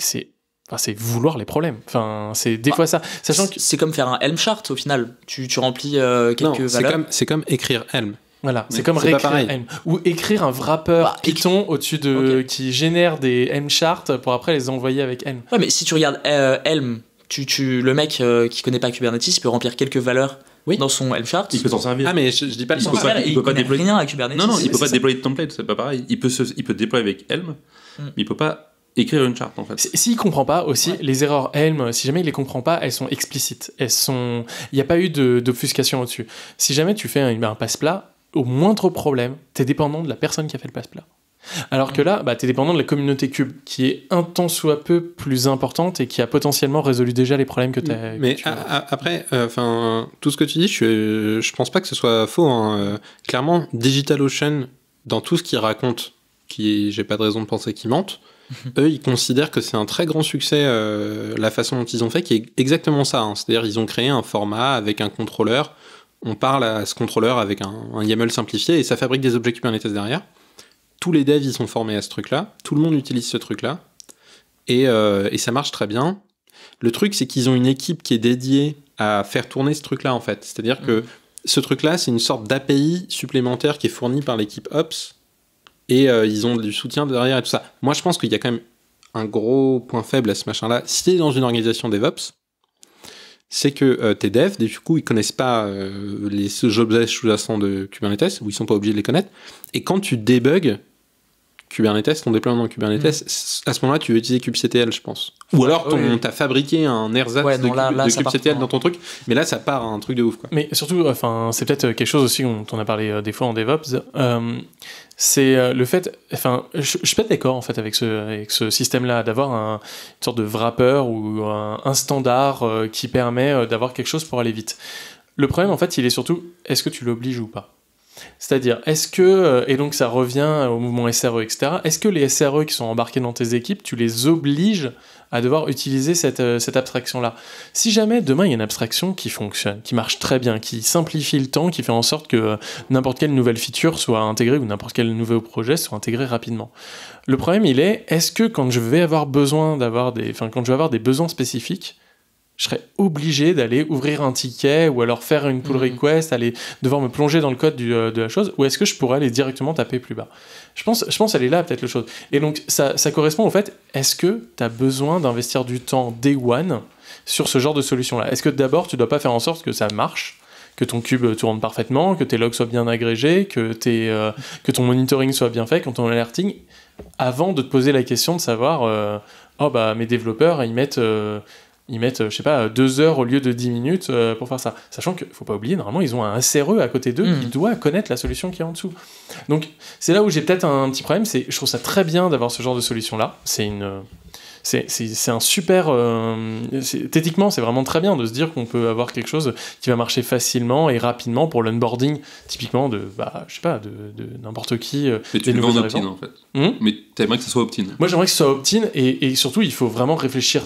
Enfin, c'est vouloir les problèmes. Enfin, c'est des bah, fois ça. Sachant que c'est comme faire un Helm chart au final. Tu, tu remplis euh, quelques valeurs. C'est comme, comme, écrire Helm. Voilà, c'est comme réécrire Helm ou écrire un wrapper bah, Python au-dessus de qui génère des Helm charts pour après les envoyer avec Helm. Ouais, mais si tu regardes euh, Helm, tu, tu, le mec qui qui connaît pas Kubernetes peut remplir quelques valeurs oui. dans son Helm chart. Il peut s'en servir. Ah, mais je, dis pas le il, peut pas déployer. Rien Kubernetes. Non, non, il peut pas déployer de template, c'est pas pareil. Il peut, se, il peut déployer avec Helm, mm. mais il peut pas écrire une charte en fait. S'il comprend pas aussi, les erreurs Helm, si jamais il les comprend pas, elles sont explicites. Elles sont. Il n'y a pas eu d'obfuscation au-dessus. Si jamais tu fais un, un passe plat, au moindre problème, tu es dépendant de la personne qui a fait le passe plat. Alors que là, bah, tu es dépendant de la communauté Cube, qui est un temps soit peu plus importante et qui a potentiellement résolu déjà les problèmes que, tu as. Mais après, euh, enfin, tout ce que tu dis, je, je pense pas que ce soit faux. Hein. Euh, clairement, DigitalOcean, dans tout ce qu'ils racontent, qui j'ai pas de raison de penser qu'ils mentent, eux, ils considèrent que c'est un très grand succès euh, la façon dont ils ont fait, qui est exactement ça. Hein. C'est-à-dire, ils ont créé un format avec un contrôleur. On parle à ce contrôleur avec un, un YAML simplifié et ça fabrique des objets Kubernetes derrière tous les devs, ils sont formés à ce truc-là, tout le monde utilise ce truc-là, euh, et, ça marche très bien. Le truc, c'est qu'ils ont une équipe qui est dédiée à faire tourner ce truc-là, en fait. C'est-à-dire que mm. ce truc-là, c'est une sorte d'API supplémentaire qui est fournie par l'équipe Ops, et euh, ils ont du soutien derrière et tout ça. Moi, je pense qu'il y a quand même un gros point faible à ce machin-là. Si tu es dans une organisation DevOps, c'est que euh, tes devs, du coup, ils connaissent pas les objets sous-jacents de Kubernetes, ou ils sont pas obligés de les connaître. Et quand tu débugs, Kubernetes, ton déploiement dans Kubernetes, mm. à ce moment-là, tu veux utiliser kubectl, je pense. Ou alors, tu fabriqué un ersatz de, kubectl dans ton truc, mais là, ça part un truc de ouf. Quoi. Mais surtout, enfin, c'est peut-être quelque chose aussi dont on a parlé euh, des fois en DevOps. Euh, c'est euh, le fait, enfin, je, suis pas d'accord en fait avec ce, ce système-là, d'avoir un, une sorte de wrapper ou un standard qui permet d'avoir quelque chose pour aller vite. Le problème, en fait, il est surtout, est-ce que tu l'obliges ou pas c'est-à-dire, est-ce que, euh, et donc ça revient au mouvement SRE, etc., est-ce que les SRE qui sont embarqués dans tes équipes, tu les obliges à devoir utiliser cette, euh, abstraction-là Si jamais demain il y a une abstraction qui fonctionne, qui marche très bien, qui simplifie le temps, qui fait en sorte que euh, n'importe quelle nouvelle feature soit intégrée ou n'importe quel nouveau projet soit intégré rapidement. Le problème, il est, est-ce que quand je vais avoir besoin d'avoir des, enfin, quand je vais avoir des besoins spécifiques, je serais obligé d'aller ouvrir un ticket ou alors faire une pull mhm. request, aller devoir me plonger dans le code euh, de la chose, ou est-ce que je pourrais aller directement taper plus bas je pense, je pense elle est là peut-être le chose. Et donc ça, correspond au fait, est-ce que tu as besoin d'investir du temps day one sur ce genre de solution-là Est-ce que d'abord tu dois pas faire en sorte que ça marche que ton cube tourne parfaitement, que tes logs soient bien agrégés, que, tes, euh, que ton monitoring soit bien fait, que ton alerting, avant de te poser la question de savoir, euh, oh bah mes développeurs, ils mettent ils mettent, euh, je sais pas, deux heures au lieu de dix minutes euh, pour faire ça. Sachant qu'il faut pas oublier, normalement, ils ont un SRE à côté d'eux hmm. Il qui doit connaître la solution qui est en dessous. Donc, c'est là où j'ai peut-être un petit problème. C'est, je trouve ça très bien d'avoir ce genre de solution-là. C'est une. C'est un super. Euh, c'est vraiment très bien de se dire qu'on peut avoir quelque chose qui va marcher facilement et rapidement pour l'onboarding, typiquement de, bah, je sais pas, de, de n'importe qui. Euh, Mais tu le en fait. Hmm t'aimerais que ce soit opt-in. Moi, j'aimerais que ce soit opt-in et surtout, il faut vraiment réfléchir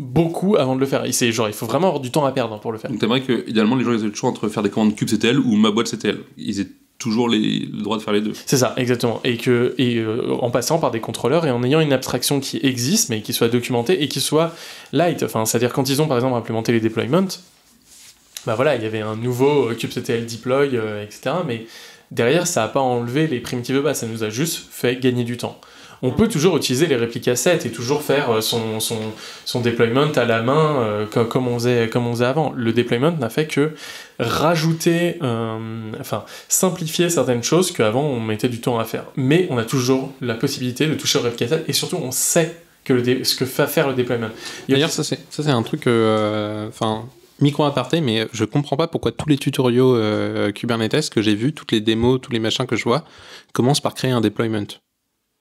beaucoup avant de le faire. genre, il faut vraiment avoir du temps à perdre pour le faire. T'aimerais que, idéalement, les gens aient le choix entre faire des commandes cube ou ma boîte Ils aient toujours les, le droit de faire les deux. C'est ça, exactement. Et que, euh, en passant par des contrôleurs et en ayant une abstraction qui existe, mais qui soit documentée et qui soit light. Enfin, c'est-à-dire quand ils ont par exemple implémenté les deployments, bah voilà, il y avait un nouveau kubectl euh, deploy, euh, etc. Mais derrière, ça n'a pas enlevé les primitives de ça nous a juste fait gagner du temps on peut toujours utiliser les répliques à et toujours faire euh, son, son, son deployment à la main euh, comme, on faisait, comme on faisait avant. Le deployment n'a fait que rajouter, euh, enfin, simplifier certaines choses qu'avant on mettait du temps à faire. Mais on a toujours la possibilité de toucher aux répliques et surtout on sait que ce que va faire le deployment. D'ailleurs, ça c'est un truc... Enfin micro aparté, mais je comprends pas pourquoi tous les tutoriaux Kubernetes que j'ai vus, toutes les démos, tous les machins que je vois, commencent par créer un deployment.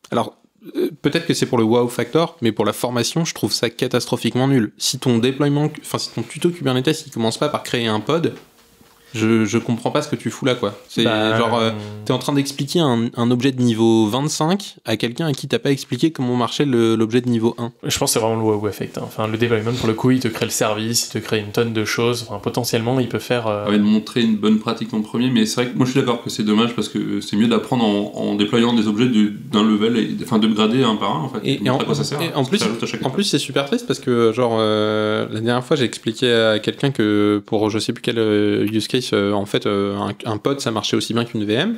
Alors, euh, peut-être que c'est pour le wow factor, mais pour la formation, je trouve ça catastrophiquement nul. Si ton déploiement, enfin si ton tuto Kubernetes, il commence pas par créer un pod, je, comprends pas ce que tu fous là, quoi. C'est bah, genre, euh, euh, t'es en train d'expliquer un, objet de niveau 25 à quelqu'un à qui t'as pas expliqué comment marchait l'objet de niveau 1. Je pense que c'est vraiment le wow effect. Hein. Enfin, le development, pour le coup, il te crée le service, il te crée une tonne de choses. Enfin, potentiellement, il peut faire. Euh, ah de montrer une bonne pratique en premier, mais c'est vrai que moi je suis d'accord que c'est dommage parce que c'est mieux d'apprendre en, déployant des objets d'un level, enfin, de grader un par un, en fait. Et, en, plus, plus c'est super triste parce que, genre, la dernière fois, j'ai expliqué à quelqu'un que pour je sais plus quel use case, en fait euh, un, pod ça marchait aussi bien qu'une VM.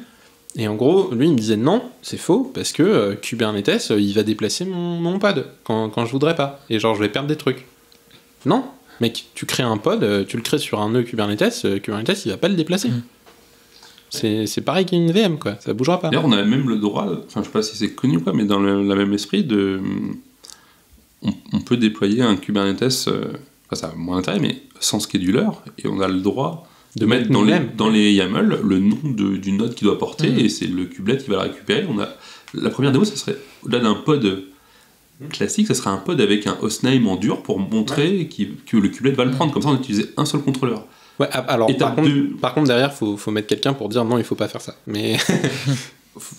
Et en gros, lui, il me disait non, c'est faux, parce que euh, Kubernetes, euh, il va déplacer mon, pod quand, quand, je voudrais pas. Et genre, je vais perdre des trucs. Non, mec, tu crées un pod, tu le crées sur un nœud Kubernetes, Kubernetes, il va pas le déplacer. Mm. C'est pareil qu'une VM, quoi, ça bougera pas. D'ailleurs, on a même le droit, enfin, je sais pas si c'est connu quoi, mais dans le même esprit, de. On, peut déployer un Kubernetes, enfin, ça a moins d'intérêt, mais sans scheduler, et on a le droit de mettre dans les, mmh. dans les YAML le nom de, du node qui doit porter mmh. et c'est le kubelet qui va la récupérer. On a, la première démo, ça serait au-delà d'un pod mmh. classique, ça serait un pod avec un hostname en dur pour montrer que le kubelet va le prendre. Comme ça, on utilisait un seul contrôleur. Ah, alors par contre, par contre, derrière, faut, faut mettre quelqu'un pour dire non, il ne faut pas faire ça. Mais.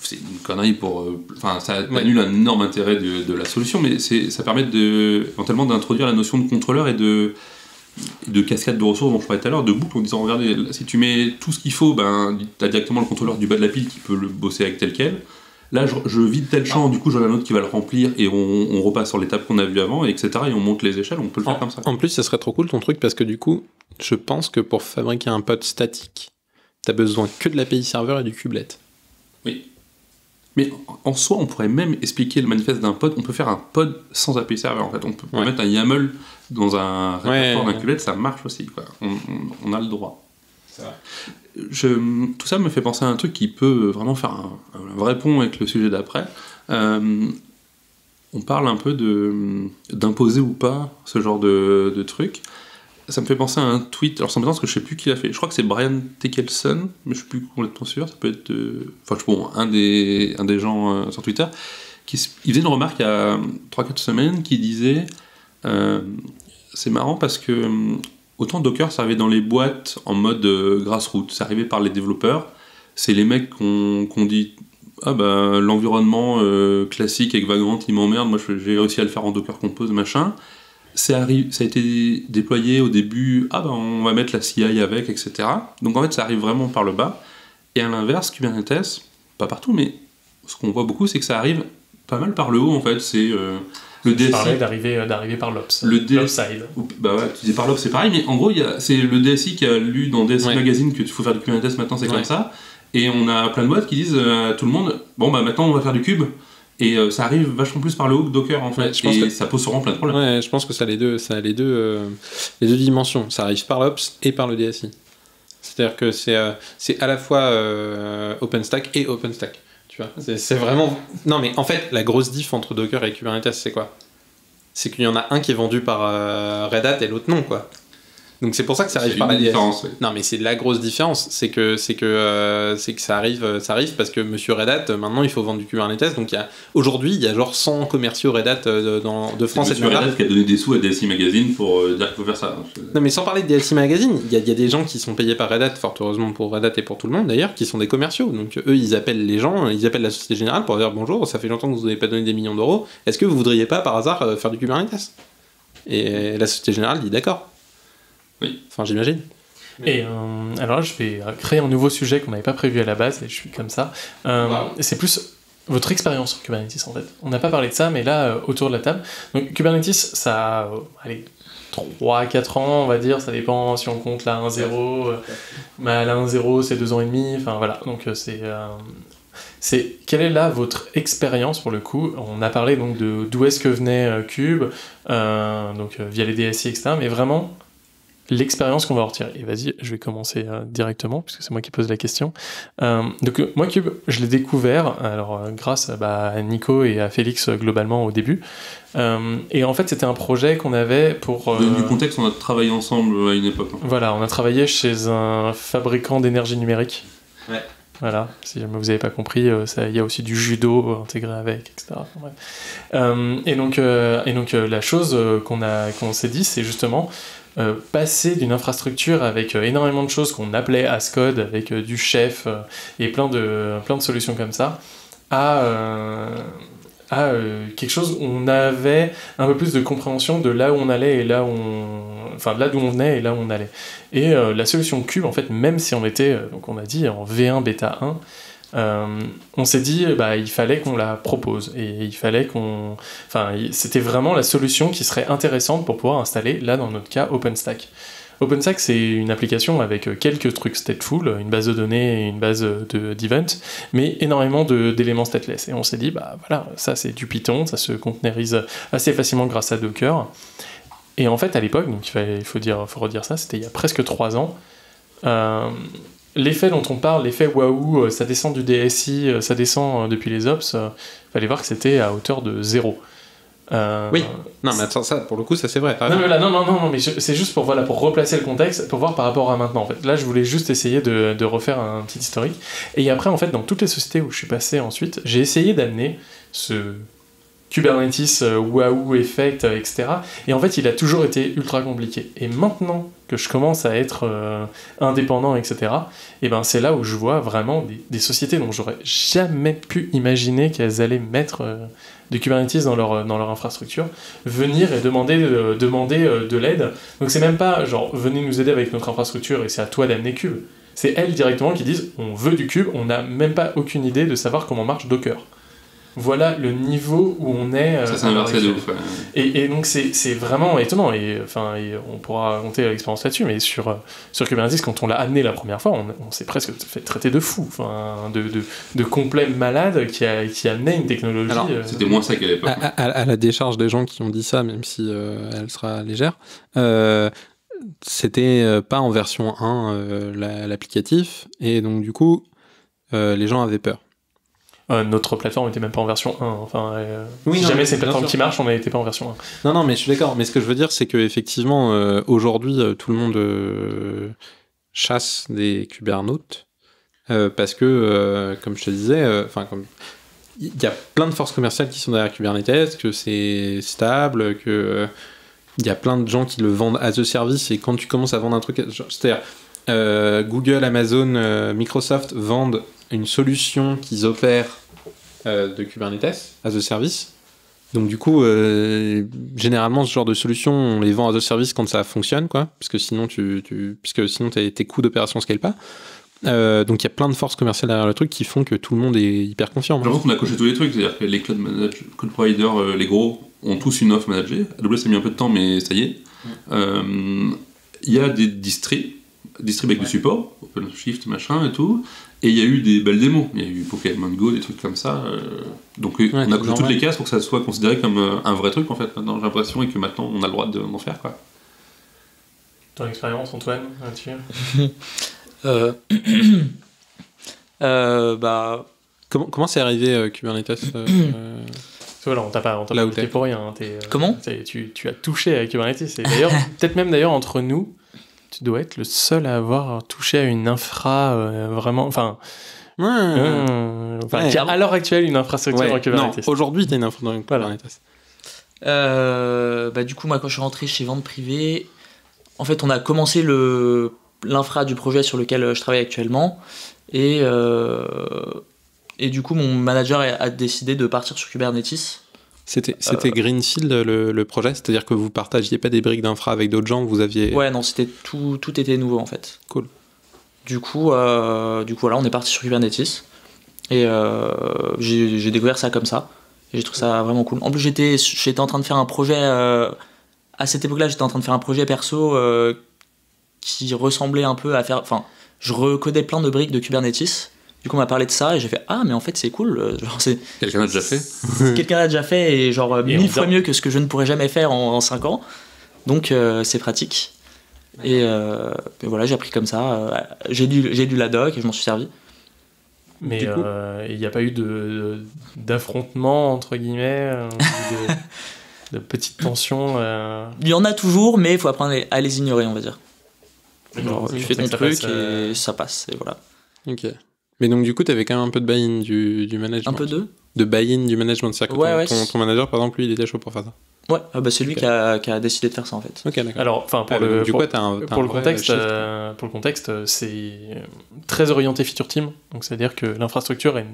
c'est une connerie pour. Euh, enfin, ça annule un énorme intérêt de, la solution, mais ça permet de, éventuellement d'introduire la notion de contrôleur et de de cascade de ressources dont je parlais tout à l'heure, de boucle en disant regardez, si tu mets tout ce qu'il faut, ben, tu as directement le contrôleur du bas de la pile qui peut le bosser avec tel quel. Là, je, vide tel champ, du coup, j'en ai un autre qui va le remplir et on, repasse sur l'étape qu'on a vue avant, et etc. Et on monte les échelles, on peut le faire comme ça. En plus, ça serait trop cool ton truc parce que du coup, je pense que pour fabriquer un pod statique, t'as besoin que de l'API serveur et du kubelet. Mais en soi, on pourrait même expliquer le manifeste d'un pod. On peut faire un pod sans API serveur. en fait. On peut mettre un YAML dans un répertoire d'un ouais. ça marche aussi. On, a le droit. tout ça me fait penser à un truc qui peut vraiment faire un, vrai pont avec le sujet d'après. Euh, on parle un peu d'imposer ou pas ce genre de, de truc ça me fait penser à un tweet, alors sans parce que je sais plus qui l'a fait. Je crois que c'est Brian Tekelson, mais je suis plus complètement sûr. Ça peut être. Euh, enfin, bon, un des, un des gens euh, sur Twitter. Qui, il faisait une remarque il y a 3-4 semaines qui disait euh, C'est marrant parce que autant Docker, ça arrivait dans les boîtes en mode grassroots, ça arrivait par les développeurs. C'est les mecs qu'on qu dit ah bah l'environnement classique avec Vagrant il m'emmerde, moi j'ai réussi à le faire en Docker Compose, machin ça a été déployé au début, ah ben on va mettre la CI avec, etc. Donc en fait, ça arrive vraiment par le bas. Et à l'inverse, Kubernetes, pas partout, mais ce qu'on voit beaucoup, c'est que ça arrive pas mal par le haut en fait. C'est euh, le DSI. d'arriver, euh, d'arriver par l'Ops. Le DSI. Bah tu dis par l'Ops, c'est pareil, mais en gros, c'est le DSI qui a lu dans DSI Magazine que tu faut faire du Kubernetes maintenant, c'est comme ça. Et on a plein de boîtes qui disent à tout le monde, bon bah maintenant on va faire du cube. Et euh, ça arrive vachement plus par le haut Docker en fait. je pense et que... ça pose souvent plein de problèmes. Ouais, je pense que ça a les deux, ça les deux, euh, les deux dimensions. Ça arrive par l'Ops et par le DSI. C'est-à-dire que c'est euh, c'est à la fois OpenStack et OpenStack. Tu vois, c'est vraiment. Non, mais en fait, la grosse diff entre Docker et Kubernetes, c'est quoi C'est qu'il y en a un qui est vendu par Red Hat et l'autre non, quoi. Donc c'est pour ça que ça arrive par la ouais. Non, mais c'est la grosse différence, c'est que c'est que euh, c'est que ça arrive, euh, ça arrive parce que Monsieur Red Hat, euh, maintenant il faut vendre du Kubernetes. Donc aujourd'hui il y a genre 100 commerciaux Red Hat de, dans, de France. Monsieur Red Hat qui a donné des sous à DLC Magazine pour dire faire ça. Non, mais sans parler de DLC Magazine, il y, y, a des gens qui sont payés par Red Hat, fort heureusement pour Red Hat et pour tout le monde d'ailleurs, qui sont des commerciaux. Donc eux ils appellent les gens, ils appellent la Société Générale pour dire bonjour, ça fait longtemps que vous n'avez pas donné des millions d'euros. Est-ce que vous voudriez pas par hasard faire du Kubernetes Et la Société Générale dit d'accord. Oui. Enfin, j'imagine. Et euh, alors là, je vais créer un nouveau sujet qu'on n'avait pas prévu à la base, et je suis comme ça. Euh, c'est plus votre expérience sur Kubernetes, en fait. On n'a pas parlé de ça, mais là, euh, autour de la table. Donc, Kubernetes, ça a, allez, 3-4 ans, on va dire, ça dépend si on compte la 1.0. mais bah, la 1.0, c'est 2 ans et demi, enfin voilà. Donc, c'est c'est quelle est là votre expérience pour le coup On a parlé donc de d'où est-ce que venait Cube, donc via les DSI, etc. Mais vraiment, l'expérience qu'on va en retirer. Et vas-y, je vais commencer euh, directement, puisque c'est moi qui pose la question. Euh, donc, euh, moi, Cube, je l'ai découvert, alors grâce bah, à Nico et à Félix globalement au début. et en fait, c'était un projet qu'on avait pour. Du contexte, on a travaillé ensemble à une époque. Hein. Voilà, on a travaillé chez un fabricant d'énergie numérique. Ouais. Voilà, si jamais vous n'avez pas compris, il y a aussi du judo intégré avec, etc. et donc, et donc la chose qu'on qu'on s'est dit, c'est justement, euh, passer d'une infrastructure avec euh, énormément de choses qu'on appelait Ascode, avec euh, du chef et plein de, plein de solutions comme ça, à, à quelque chose où on avait un peu plus de compréhension de là où on allait et là où on... Enfin, là d'où on venait et là où on allait. Et la solution Cube, en fait, même si on était, donc on a dit, en V1, bêta 1, euh, on s'est dit, bah, il fallait qu'on la propose et il fallait qu'on. Enfin, c'était vraiment la solution qui serait intéressante pour pouvoir installer, là dans notre cas, OpenStack. OpenStack, c'est une application avec euh, quelques trucs stateful, une base de données et une base euh, d'events, mais énormément d'éléments stateless. Et on s'est dit, bah voilà, ça c'est du Python, ça se containerise assez facilement grâce à Docker. Et en fait, à l'époque, il faut, dire, faut redire ça, c'était il y a presque trois ans, l'effet dont on parle, l'effet waouh, euh, ça descend du DSI, euh, ça descend euh, depuis les ops, fallait voir que c'était à hauteur de zéro. oui, non, mais attends, ça, pour le coup, ça c'est vrai. Non, mais là, non, non, non, mais c'est juste pour, voilà, pour replacer le contexte, pour voir par rapport à maintenant. En fait. Là, je voulais juste essayer de, de refaire un petit historique. Et après, en fait, dans toutes les sociétés où je suis passé ensuite, j'ai essayé d'amener ce Kubernetes, euh, Wahoo Effect, euh, etc. Et en fait, il a toujours été ultra compliqué. Et maintenant que je commence à être euh, indépendant, etc., et eh ben c'est là où je vois vraiment des, sociétés dont j'aurais jamais pu imaginer qu'elles allaient mettre de du Kubernetes dans leur, infrastructure, venir et demander, demander de l'aide. Donc c'est même pas genre venez nous aider avec notre infrastructure et c'est à toi d'amener Cube. C'est elles directement qui disent on veut du Cube, on n'a même pas aucune idée de savoir comment marche Docker voilà le niveau où on est. Euh, ça un de ouf. Et, donc c'est vraiment étonnant. Et enfin, on pourra compter l'expérience là-dessus, mais sur, euh, sur Kubernetes, quand on l'a amené la première fois, on, s'est presque fait traiter de fou, de, de, complet malade qui, a, qui amenait une technologie. Euh, c'était moins ça qu'à l'époque. À, la décharge des gens qui ont dit ça, même si elle sera légère. c'était pas en version 1 l'applicatif et donc du coup les gens avaient peur euh, notre plateforme n'était même pas en version 1. Enfin, euh, jamais c'est une plateforme qui marche, on n'était pas en version 1. Non, non, mais je suis d'accord. Mais ce que je veux dire, c'est qu'effectivement, euh, aujourd'hui, tout le monde chasse des Kubernetes parce que, comme je te disais, enfin, Il y a plein de forces commerciales qui sont derrière Kubernetes, que c'est stable, que il y a plein de gens qui le vendent à ce service. Et quand tu commences à vendre un truc, c'est-à-dire Google, Amazon, Microsoft vendent une solution qu'ils opèrent euh, de Kubernetes as a service. Donc du coup, euh, généralement, ce genre de solution, on les vend as a service quand ça fonctionne, quoi, parce que sinon, tu, tu parce que sinon tes, coûts d'opération ne scalent pas. Euh, donc il y a plein de forces commerciales derrière le truc qui font que tout le monde est hyper confiant. J'ai l'impression qu'on a coché tous les trucs, c'est-à-dire que les cloud, providers, les gros, ont tous une offre managée. AWS a mis un peu de temps, mais ça y est. Il y a des districts, districts avec du support, OpenShift, machin et tout. Et il y a eu des belles démos. Il y a eu Pokémon Go, des trucs comme ça. Euh. donc euh, on a coché toutes les cases pour que ça soit considéré comme euh, un vrai truc en fait. Maintenant j'ai l'impression et que maintenant on a le droit d'en faire quoi. Ton expérience Antoine Bah comment comment c'est arrivé Kubernetes Voilà, on t'a pas, on pour rien. Hein, comment tu, as touché à Kubernetes. peut-être même d'ailleurs entre nous, tu dois être le seul à avoir touché à une infra euh, vraiment. Enfin. Euh, à l'heure actuelle une infrastructure ouais. Kubernetes. Aujourd'hui, tu as une infrastructure dans Kubernetes. Euh, bah, du coup, moi, quand je suis rentré chez Vente Privée, en fait, on a commencé l'infra du projet sur lequel je travaille actuellement. Et, et du coup, mon manager a décidé de partir sur Kubernetes. Euh, c'était Greenfield le, projet, c'est-à-dire que vous partagiez pas des briques d'infra avec d'autres gens, vous aviez. Ouais, non, c'était tout, tout était nouveau en fait. Cool. Du coup, euh, du coup, voilà, on est parti sur Kubernetes et euh, j'ai découvert ça comme ça. Et j'ai trouvé ça vraiment cool. En plus, j'étais j'étais en train de faire un projet à cette époque-là, j'étais en train de faire un projet perso qui ressemblait un peu à faire. Enfin, je recodais plein de briques de Kubernetes du coup, on m'a parlé de ça et j'ai fait Ah, mais en fait, c'est cool. Euh, quelqu'un l'a déjà fait Quelqu'un l'a déjà fait et genre euh, mille fois mieux que ce que je ne pourrais jamais faire en, cinq ans. Donc, euh, c'est pratique. Et, voilà, j'ai appris comme ça. J'ai lu, j'ai lu la doc et je m'en suis servi. Mais il n'y a pas eu de, d'affrontement, entre guillemets de, de, petites tensions Il y en a toujours, mais il faut apprendre à les ignorer, on va dire. tu fais ton truc et ça passe, et voilà. Ok. Mais donc, du coup, tu avais quand même un peu de buy-in du, du management. Un peu de De buy-in du management. de à ton, manager, par exemple, lui, il était chaud pour faire ça. Ouais, ah bah, c'est lui qui, a, décidé de faire ça en fait. Ok, d'accord. Alors, enfin, pour, le, contexte, euh, pour le contexte, euh, c'est très orienté feature team. Donc, c'est-à-dire que l'infrastructure est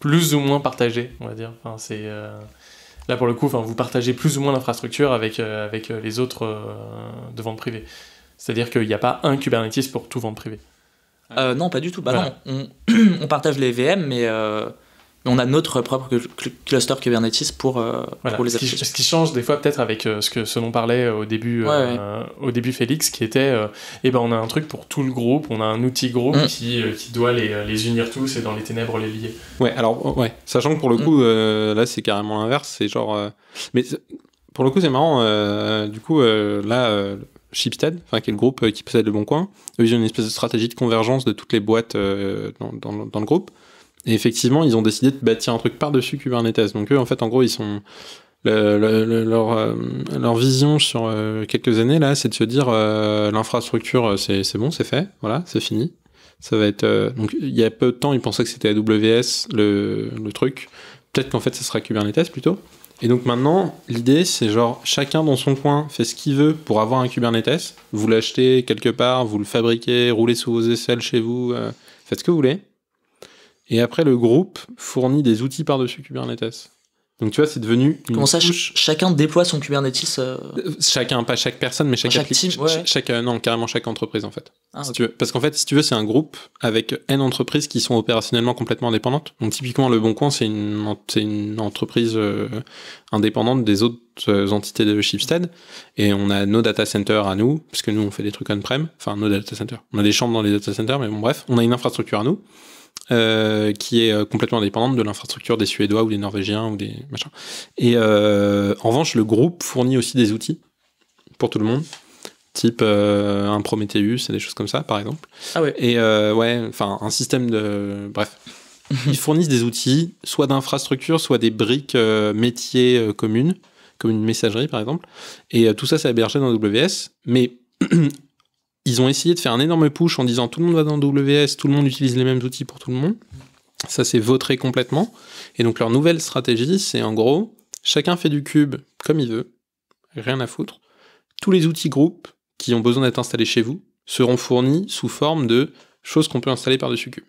plus ou moins partagée, on va dire. c'est. Euh, là, pour le coup, vous partagez plus ou moins l'infrastructure avec, avec les autres de vente privée. C'est-à-dire qu'il n'y a pas un Kubernetes pour tout vente privée. Ah euh, non, pas du tout. Bah on, partage les VM, euh, mais on a notre propre cluster Kubernetes pour, euh, pour les applications. ce qui change des fois peut-être avec ce, que, ce dont parlait au début, au début Félix, qui était eh ben, on a un truc pour tout le groupe, on a un outil groupe mm. qui, qui, doit les, unir tous et dans les ténèbres les lier. Ouais, alors, oh, ouais. sachant que pour le mm. coup, là c'est carrément l'inverse, c'est genre. mais pour le coup, c'est marrant, du coup, là Shipstead, enfin, qui est le groupe euh, qui possède le Bon Coin, eux, ils ont une espèce de stratégie de convergence de toutes les boîtes euh, dans, le groupe. Et effectivement, ils ont décidé de bâtir un truc par-dessus Kubernetes. Donc eux, en fait, en gros, ils sont... Euh, leur, vision sur quelques années, là, c'est de se dire l'infrastructure, c'est bon, c'est fait, voilà, c'est fini. Ça va être... donc il y a peu de temps, ils pensaient que c'était AWS, le, le truc. Peut-être qu'en fait, ce sera Kubernetes plutôt. Et donc maintenant, l'idée, c'est genre chacun dans son coin fait ce qu'il veut pour avoir un Kubernetes. Vous l'achetez quelque part, vous le fabriquez, roulez sous vos aisselles chez vous, euh, faites ce que vous voulez. Et après, le groupe fournit des outils par-dessus Kubernetes. Donc tu vois, c'est devenu. Comment ça, chacun déploie son Kubernetes euh, euh, Chacun, pas chaque personne, mais chaque, chaque, euh, non, carrément chaque entreprise en fait. Ah, si tu veux. Parce qu'en fait, si tu veux, c'est un groupe avec N entreprises qui sont opérationnellement complètement indépendantes. Donc typiquement, Le Bon Coin, c'est une, une entreprise indépendante des autres entités de Shipstead. Et on a nos data centers à nous, puisque nous, on fait des trucs on-prem. Enfin, nos data centers. On a des chambres dans les data centers, mais bon, bref, on a une infrastructure à nous. Euh, qui est euh, complètement indépendante de l'infrastructure des Suédois ou des Norvégiens ou des machins. Et euh, en revanche, le groupe fournit aussi des outils pour tout le monde, type un Prometheus et des choses comme ça, par exemple. Ah ouais. Et ouais, enfin, un système de. Bref. Ils fournissent des outils, soit d'infrastructure, soit des briques métiers communes, comme une messagerie par exemple. Et tout ça, c'est hébergé dans AWS. Mais ils ont essayé de faire un énorme push en disant tout le monde va dans WS, tout le monde utilise les mêmes outils pour tout le monde. Ça s'est vautré complètement. Et donc leur nouvelle stratégie, c'est en gros, chacun fait du cube comme il veut, rien à foutre. Tous les outils groupes qui ont besoin d'être installés chez vous seront fournis sous forme de choses qu'on peut installer par-dessus cube.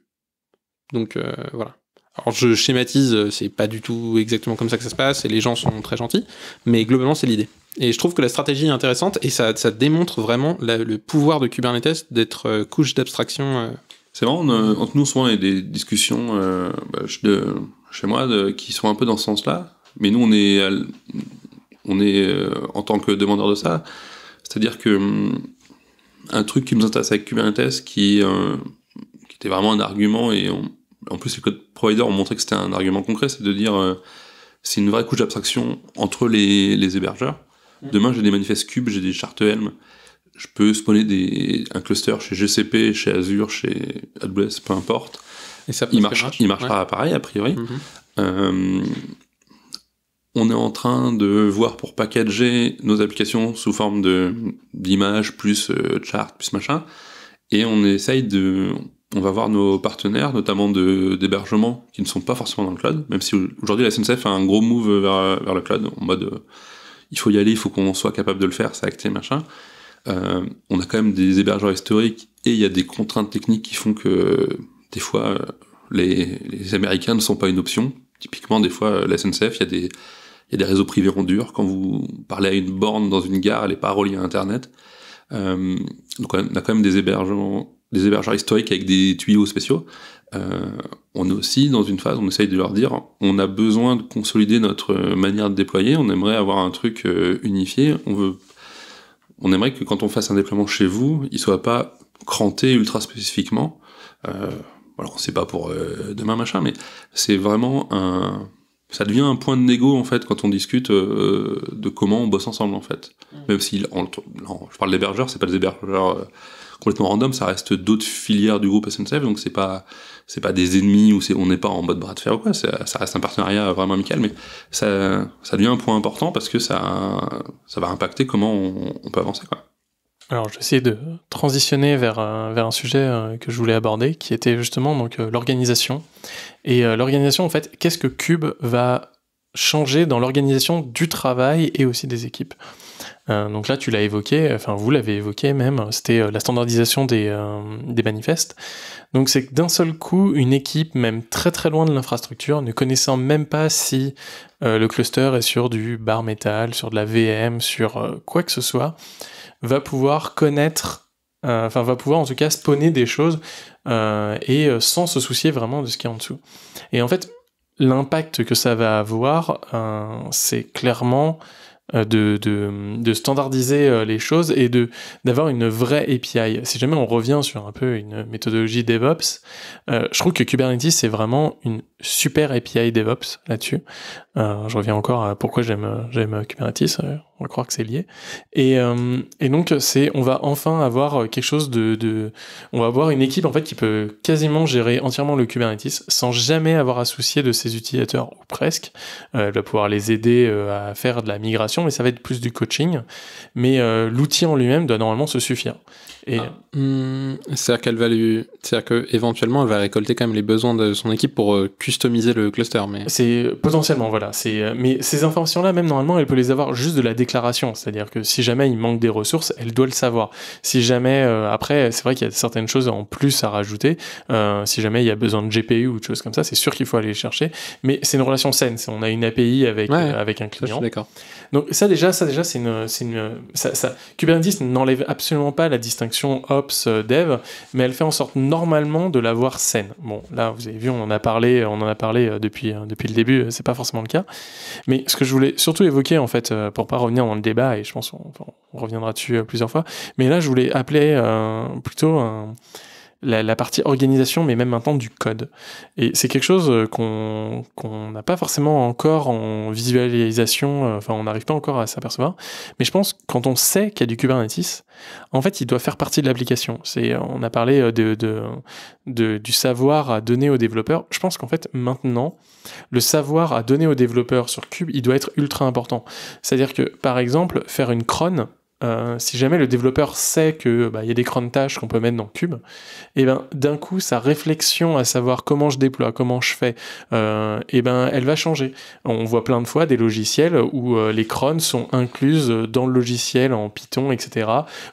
Donc euh, voilà. Alors je schématise, euh, c'est pas du tout exactement comme ça que ça se passe, et les gens sont très gentils, mais globalement c'est l'idée. Et je trouve que la stratégie est intéressante, et ça, démontre vraiment le pouvoir de Kubernetes d'être euh, couche d'abstraction. Euh. C'est vrai, entre nous souvent on a des discussions bah, de, chez moi qui sont un peu dans ce sens-là, mais nous on est, on est en tant que demandeur de ça, c'est-à-dire que hum, un truc qui nous intéresse avec Kubernetes, qui, qui était vraiment un argument, et on, en plus les code providers ont montré que c'était un argument concret, c'est de dire euh, c'est une vraie couche d'abstraction entre les, hébergeurs. Mmh. Demain j'ai des manifestes cubes, j'ai des chartes Helm, je peux spawner un cluster chez GCP, chez Azure, chez AWS, peu importe. il, marche, il marchera pareil a priori. Mmh. Euh, on est en train de voir pour packager nos applications sous forme de d'images plus euh, plus machin et on essaye de on va voir nos partenaires, notamment d'hébergement, qui ne sont pas forcément dans le cloud, même si aujourd'hui la SNCF a un gros move vers, le cloud, en mode euh, il faut y aller, il faut qu'on soit capable de le faire, ça acté, machin. Euh, on a quand même des hébergeurs historiques et il y a des contraintes techniques qui font que euh, des fois les, Américains ne sont pas une option. Typiquement, des fois, la SNCF, il y a des, des réseaux privés rendus. Quand vous parlez à une borne dans une gare, elle n'est pas reliée à Internet. donc on a quand même des hébergements des hébergeurs historiques avec des tuyaux spéciaux, euh, on est aussi dans une phase, on essaye de leur dire, on a besoin de consolider notre manière de déployer, on aimerait avoir un truc euh, unifié, on veut, on aimerait que quand on fasse un déploiement chez vous, il soit pas cranté ultra spécifiquement. Euh, alors c'est pas pour euh, demain machin, mais c'est vraiment un, ça devient un point de négo en fait quand on discute de comment on bosse ensemble en fait. Mmh. Même si, je parle d'hébergeurs, c'est pas des hébergeurs complètement random, ça reste d'autres filières du groupe SNCF, donc c'est pas c'est pas des ennemis ou on n'est pas en mode bras de fer ou quoi, ça, reste un partenariat vraiment amical, mais ça, ça devient un point important parce que ça, va impacter comment on, peut avancer. Quoi. Alors j'essaie de transitionner vers, euh, vers un sujet euh, que je voulais aborder, qui était justement donc euh, l'organisation. Et l'organisation, en fait, qu'est-ce que Cube va changer dans l'organisation du travail et aussi des équipes euh, donc là, tu l'as évoqué, enfin vous l'avez évoqué même, c'était euh, la standardisation des, euh, des manifestes. Donc c'est que d'un seul coup, une équipe, même très très loin de l'infrastructure, ne connaissant même pas si le cluster est sur du bar métal, sur de la VM, sur quoi que ce soit, va pouvoir connaître enfin va pouvoir en tout cas spawner des choses et sans se soucier vraiment de ce qui est en dessous. Et en fait, l'impact que ça va avoir, c'est clairement euh, de, standardiser euh, les choses et de d'avoir une vraie API. Si jamais on revient sur un peu une méthodologie DevOps, euh, je trouve que Kubernetes c'est vraiment une super API DevOps là-dessus. Euh, je reviens encore à pourquoi j'aime Kubernetes. Euh, on va croire que c'est lié. Euh, et, donc c'est on va enfin avoir quelque chose de, on va avoir une équipe en fait qui peut quasiment gérer entièrement le Kubernetes sans jamais avoir à soucier de ses utilisateurs ou presque. elle va pouvoir les aider à faire de la migration, mais ça va être plus du coaching. Mais l'outil en lui-même doit normalement se suffire. Et ah, hmm, c'est-à-dire qu'elle va c'est-à-dire qu'éventuellement, elle va récolter quand même les besoins de son équipe pour euh, customiser le cluster. Mais... C'est potentiellement, voilà. Euh, mais ces informations-là, même normalement, elle peut les avoir juste de la déclaration. C'est-à-dire que si jamais il manque des ressources, elle doit le savoir. Si jamais, euh, après, c'est vrai qu'il y a certaines choses en plus à rajouter. si jamais il y a besoin de GPU ou de choses comme ça, c'est sûr qu'il faut aller les chercher. Mais c'est une relation saine. On a une API avec, avec un client. d'accord. Donc ça déjà, ça déjà, c'est une, Kubernetes n'enlève absolument pas la distinction ops dev, mais elle fait en sorte normalement de la voir saine. Bon, là, vous avez vu, on en a parlé, euh, on en a parlé euh, depuis, euh, depuis le début, c'est pas forcément le cas. Mais ce que je voulais surtout évoquer, en fait, pour pas revenir dans le débat, et je pense qu'on on reviendra dessus plusieurs fois, mais là, je voulais appeler plutôt un la, partie organisation, mais même maintenant du code. Et c'est quelque chose euh, qu'on n'a pas forcément encore en visualisation, euh, enfin on n'arrive pas encore à s'apercevoir, mais je pense quand on sait qu'il y a du Kubernetes, en fait il doit faire partie de l'application. On a parlé euh, de, de, du savoir à donner aux développeurs, je pense qu'en fait maintenant, le savoir à donner aux développeurs sur Cube, il doit être ultra important. C'est-à-dire que par exemple, faire une cron, euh, si jamais le développeur sait qu'il bah, y a des grandes tâches qu'on peut mettre dans Cube, et eh ben d'un coup sa réflexion à savoir comment je déploie, comment je fais, et euh, eh ben elle va changer. On voit plein de fois des logiciels où euh, les cron sont incluses dans le logiciel en Python, etc.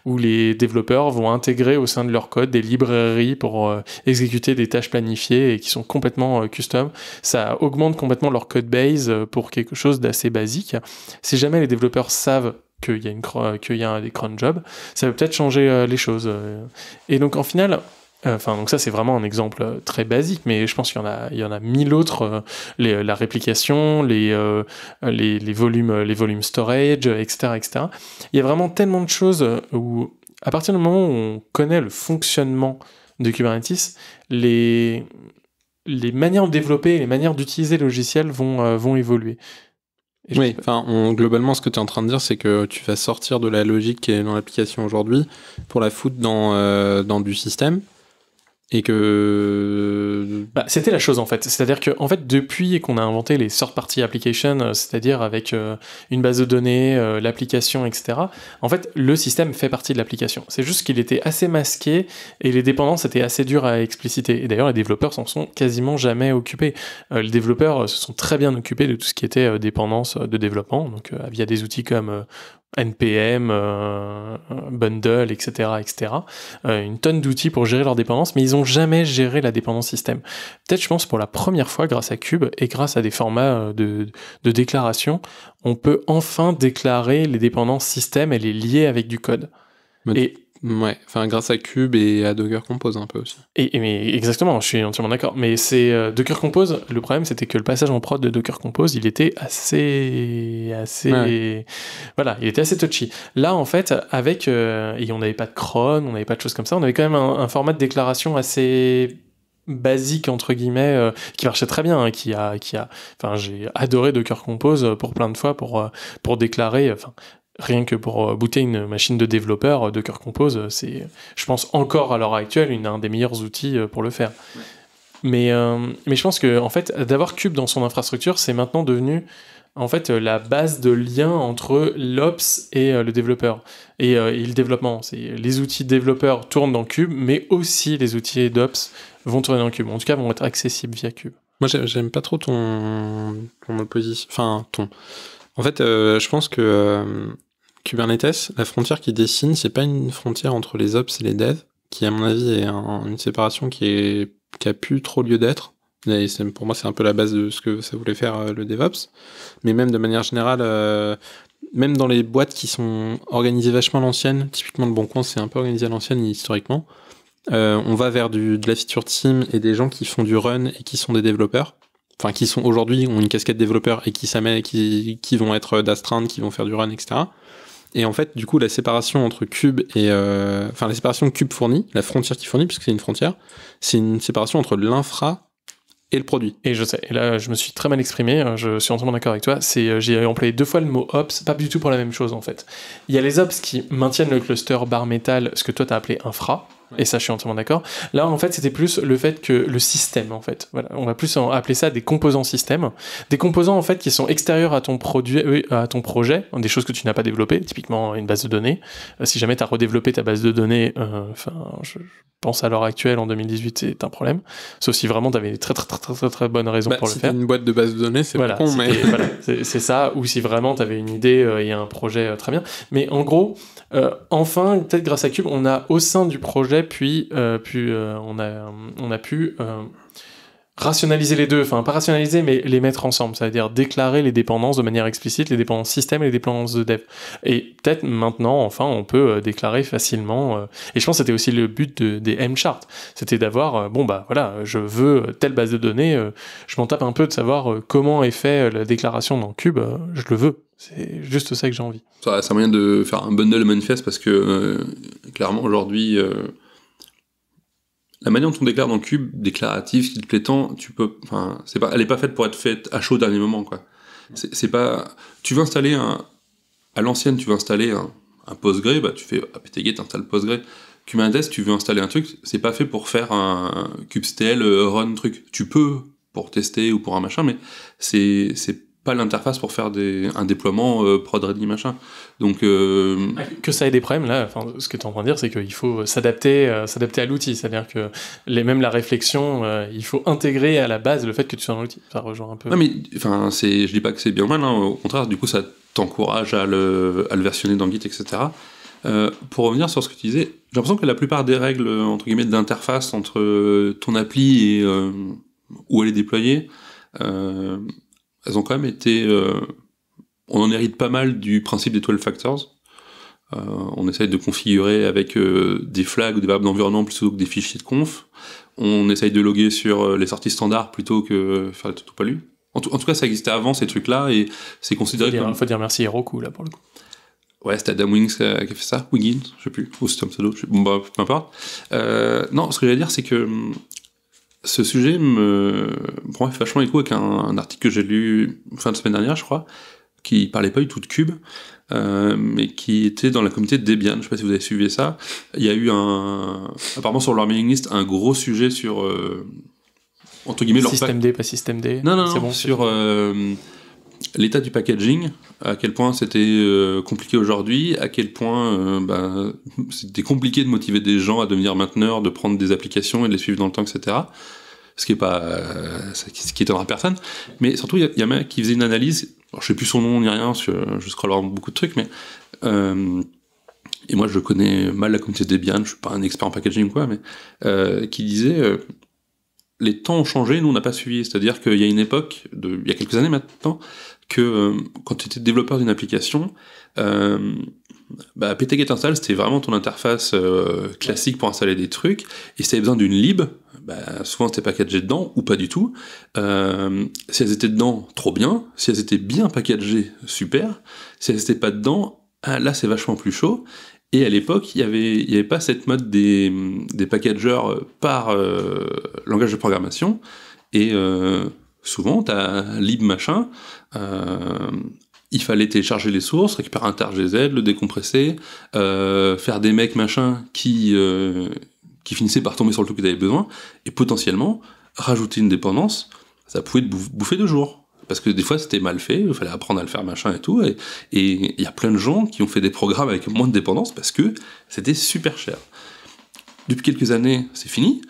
Où les développeurs vont intégrer au sein de leur code des librairies pour exécuter des tâches planifiées et qui sont complètement custom. Ça augmente complètement leur code base pour quelque chose d'assez basique. Si jamais les développeurs savent qu'il y, a une, euh, que y a des cron jobs, ça va peut-être changer euh, les choses. Euh. Et donc en final, Enfin, donc ça c'est vraiment un exemple très basique, mais je pense qu'il y en a, il y en a mille autres. la réplication, les, les, volumes, les volumes storage, etc., Il y a vraiment tellement de choses où, à partir du moment où on connaît le fonctionnement de Kubernetes, les les manières de développer, les manières d'utiliser le logiciel vont, vont évoluer oui, enfin, globalement, ce que tu es en train de dire, c'est que tu vas sortir de la logique qui est dans l'application aujourd'hui pour la foutre dans, euh, dans du système et que bah, c'était la chose en fait. C'est-à-dire que en fait depuis qu'on a inventé les sort party applications, euh, c'est-à-dire avec euh, une base de données, euh, l'application, etc. En fait, le système fait partie de l'application. C'est juste qu'il était assez masqué et les dépendances étaient assez dures à expliciter. Et d'ailleurs, les développeurs s'en sont quasiment jamais occupés. les développeurs se sont très bien occupés de tout ce qui était dépendance de développement, donc via des outils comme NPM, euh, bundle, etc., etc. Euh, une tonne d'outils pour gérer leur dépendance, mais ils n'ont jamais géré la dépendance système. Peut-être, je pense, pour la première fois, grâce à Cube et grâce à des formats euh, de, déclaration, on peut enfin déclarer les dépendances système et les lier avec du code. Ouais, enfin grâce à Cube et à Docker Compose un peu aussi. Et, exactement, je suis entièrement d'accord. Mais c'est euh, Docker Compose. Le problème, c'était que le passage en prod de Docker Compose, il était assez, assez, voilà, il était assez touchy. Là, en fait, avec euh, et on n'avait pas de cron, on n'avait pas de choses comme ça. On avait quand même un, format de déclaration assez basique entre guillemets euh, qui marchait très bien hein, qui a qui a enfin j'ai adoré Docker Compose pour plein de fois pour pour déclarer rien que pour euh, booter une machine de développeur, euh, de Docker Compose, euh, c'est, je pense, encore à l'heure actuelle, une, un des meilleurs outils pour le faire. Mais, mais je pense que, en fait, d'avoir Cube dans son infrastructure, c'est maintenant devenu en fait la base de lien entre l'ops et le développeur et, le développement. C'est les outils développeurs tournent dans Cube, mais aussi les outils d'ops vont tourner dans Cube. En tout cas, vont être accessibles via Cube. Moi, j'aime pas trop ton, ton enfin ton. En fait, je pense que Kubernetes, la frontière qui dessine, c'est pas une frontière entre les ops et les devs, qui à mon avis est une séparation qui est qui a plus trop lieu d'être. pour moi, c'est un peu la base de ce que ça voulait faire euh, le DevOps. Mais même de manière générale, euh, même dans les boîtes qui sont organisées vachement à l'ancienne, typiquement le Bon Coin, c'est un peu organisé à l'ancienne historiquement. Euh, on va vers du, de la feature team et des gens qui font du run et qui sont des développeurs. Enfin, qui sont aujourd'hui, ont une casquette développeur et qui, qui, qui vont être d'astreinte, qui vont faire du run, etc. Et en fait, du coup, la séparation entre cube et. Euh, enfin, la séparation cube fournit, la frontière qui fournit, puisque c'est une frontière, c'est une séparation entre l'infra et le produit. Et je sais, et là je me suis très mal exprimé, hein, je suis entièrement d'accord avec toi, c'est euh, j'ai employé deux fois le mot ops, pas du tout pour la même chose en fait. Il y a les ops qui maintiennent le cluster bar métal, ce que toi tu as appelé infra, et ça, je suis entièrement d'accord. Là, en fait, c'était plus le fait que le système, en fait. Voilà. On va plus appeler ça des composants système. Des composants, en fait, qui sont extérieurs à ton produit, euh, à ton projet, des choses que tu n'as pas développées, typiquement une base de données. Euh, si jamais tu as redéveloppé ta base de données, euh, enfin, je pense à l'heure actuelle, en 2018, c'est un problème. Sauf si vraiment tu avais des très, très, très, très, très, bonnes raisons bah, pour le faire. une boîte de base de données, c'est voilà, mais. c'est ça, ou si vraiment tu avais une idée et un projet très bien. Mais en gros, euh, enfin, peut-être grâce à Cube, on a au sein du projet, puis, euh, puis euh, on, a, on a pu rationaliser les deux, enfin pas rationaliser, mais les mettre ensemble, c'est-à-dire déclarer les dépendances de manière explicite, les dépendances système et les dépendances de dev. Et peut-être maintenant, enfin, on peut déclarer facilement, et je pense que c'était aussi le but des M-charts, c'était d'avoir, bon bah voilà, je veux telle base de données, je m'en tape un peu de savoir comment est fait la déclaration dans Cube, je le veux. C'est juste ça que j'ai envie. Ça, c'est un moyen de faire un bundle manifeste parce que euh, clairement aujourd'hui, euh, la manière dont on déclare dans Cube, déclaratif, qui te plaît tant, tu peux, c'est pas, elle n'est pas faite pour être faite à chaud au dernier moment, quoi. C'est, pas, tu veux installer un, à l'ancienne, tu veux installer un, un Postgre, bah, tu fais apt ah, tu installes Postgre. Kubernetes, tu veux installer un truc, c'est pas fait pour faire un cube kubectl euh, run truc. Tu peux pour tester ou pour un machin, mais c'est, c'est pas l'interface pour faire des, un déploiement euh, prod ready machin. Donc euh, que ça ait des problèmes là, enfin, ce que tu es en train de dire, c'est qu'il faut s'adapter, euh, s'adapter à l'outil, c'est-à-dire que les, même la réflexion, il faut intégrer à la base le fait que tu sois dans l'outil. Ça rejoint un peu. Non mais enfin c'est, je dis pas que c'est bien mal, hein. au contraire, du coup ça t'encourage à le, à le versionner dans Git, etc. pour revenir sur ce que tu disais, j'ai l'impression que la plupart des règles entre guillemets d'interface entre ton appli et où elle est déployée elles ont quand même été. Euh, on en hérite pas mal du principe des 12 factors. Euh, on essaye de configurer avec euh, des flags ou des variables d'environnement plutôt que des fichiers de conf. On essaye de loguer sur les sorties standards plutôt que faire les tout En, tout, en tout cas, ça existait avant ces trucs-là et c'est considéré Il faut dire merci Heroku là pour le coup. Ouais, c'était Adam Wings qui a fait ça, Wiggins, je sais plus, ou c'était un pseudo, bon, bah, peu importe. non, ce que j'allais dire, c'est que ce sujet me prend vachement écho avec un, article que j'ai lu fin de semaine dernière, je crois, qui parlait pas du tout de Cube, euh, mais qui était dans la communauté de Debian. Je sais pas si vous avez suivi ça. Il y a eu un, apparemment sur leur mailing list, un gros sujet sur, euh, entre guillemets, leur système D, pas système D. Non, non, bon, sur euh, l'état du packaging, à quel point c'était compliqué aujourd'hui, à quel point bah, c'était compliqué de motiver des gens à devenir mainteneurs, de prendre des applications et de les suivre dans le temps, etc ce qui est pas euh, ce qui étonnera personne. Mais surtout, il y, a un mec qui faisait une analyse. Alors, je sais plus son nom ni rien, je scrollerai beaucoup de trucs, mais euh, et moi je connais mal la communauté Debian, je suis pas un expert en packaging quoi, mais euh, qui disait les temps ont changé, nous on n'a pas suivi. C'est-à-dire qu'il y a une époque, de, il y a quelques années maintenant, que quand tu étais développeur d'une application, bah, PTGet install c'était vraiment ton interface classique pour installer des trucs et si avais besoin d'une lib bah, souvent c'était packagé dedans ou pas du tout. Euh, si elles étaient dedans, trop bien. Si elles étaient bien packagées, super. Si elles n'étaient pas dedans, ah, là c'est vachement plus chaud. Et à l'époque, il n'y avait, y avait pas cette mode des, packagers par euh, langage de programmation. Et euh, souvent, tu as lib machin. il fallait télécharger les sources, récupérer un tar.gz, le décompresser, faire des mecs machin qui qui finissait par tomber sur le truc que tu avais besoin, et potentiellement, rajouter une dépendance, ça pouvait te bouffer deux jours. Parce que des fois, c'était mal fait, il fallait apprendre à le faire, machin et tout. Et il y a plein de gens qui ont fait des programmes avec moins de dépendance parce que c'était super cher. Depuis quelques années, c'est fini.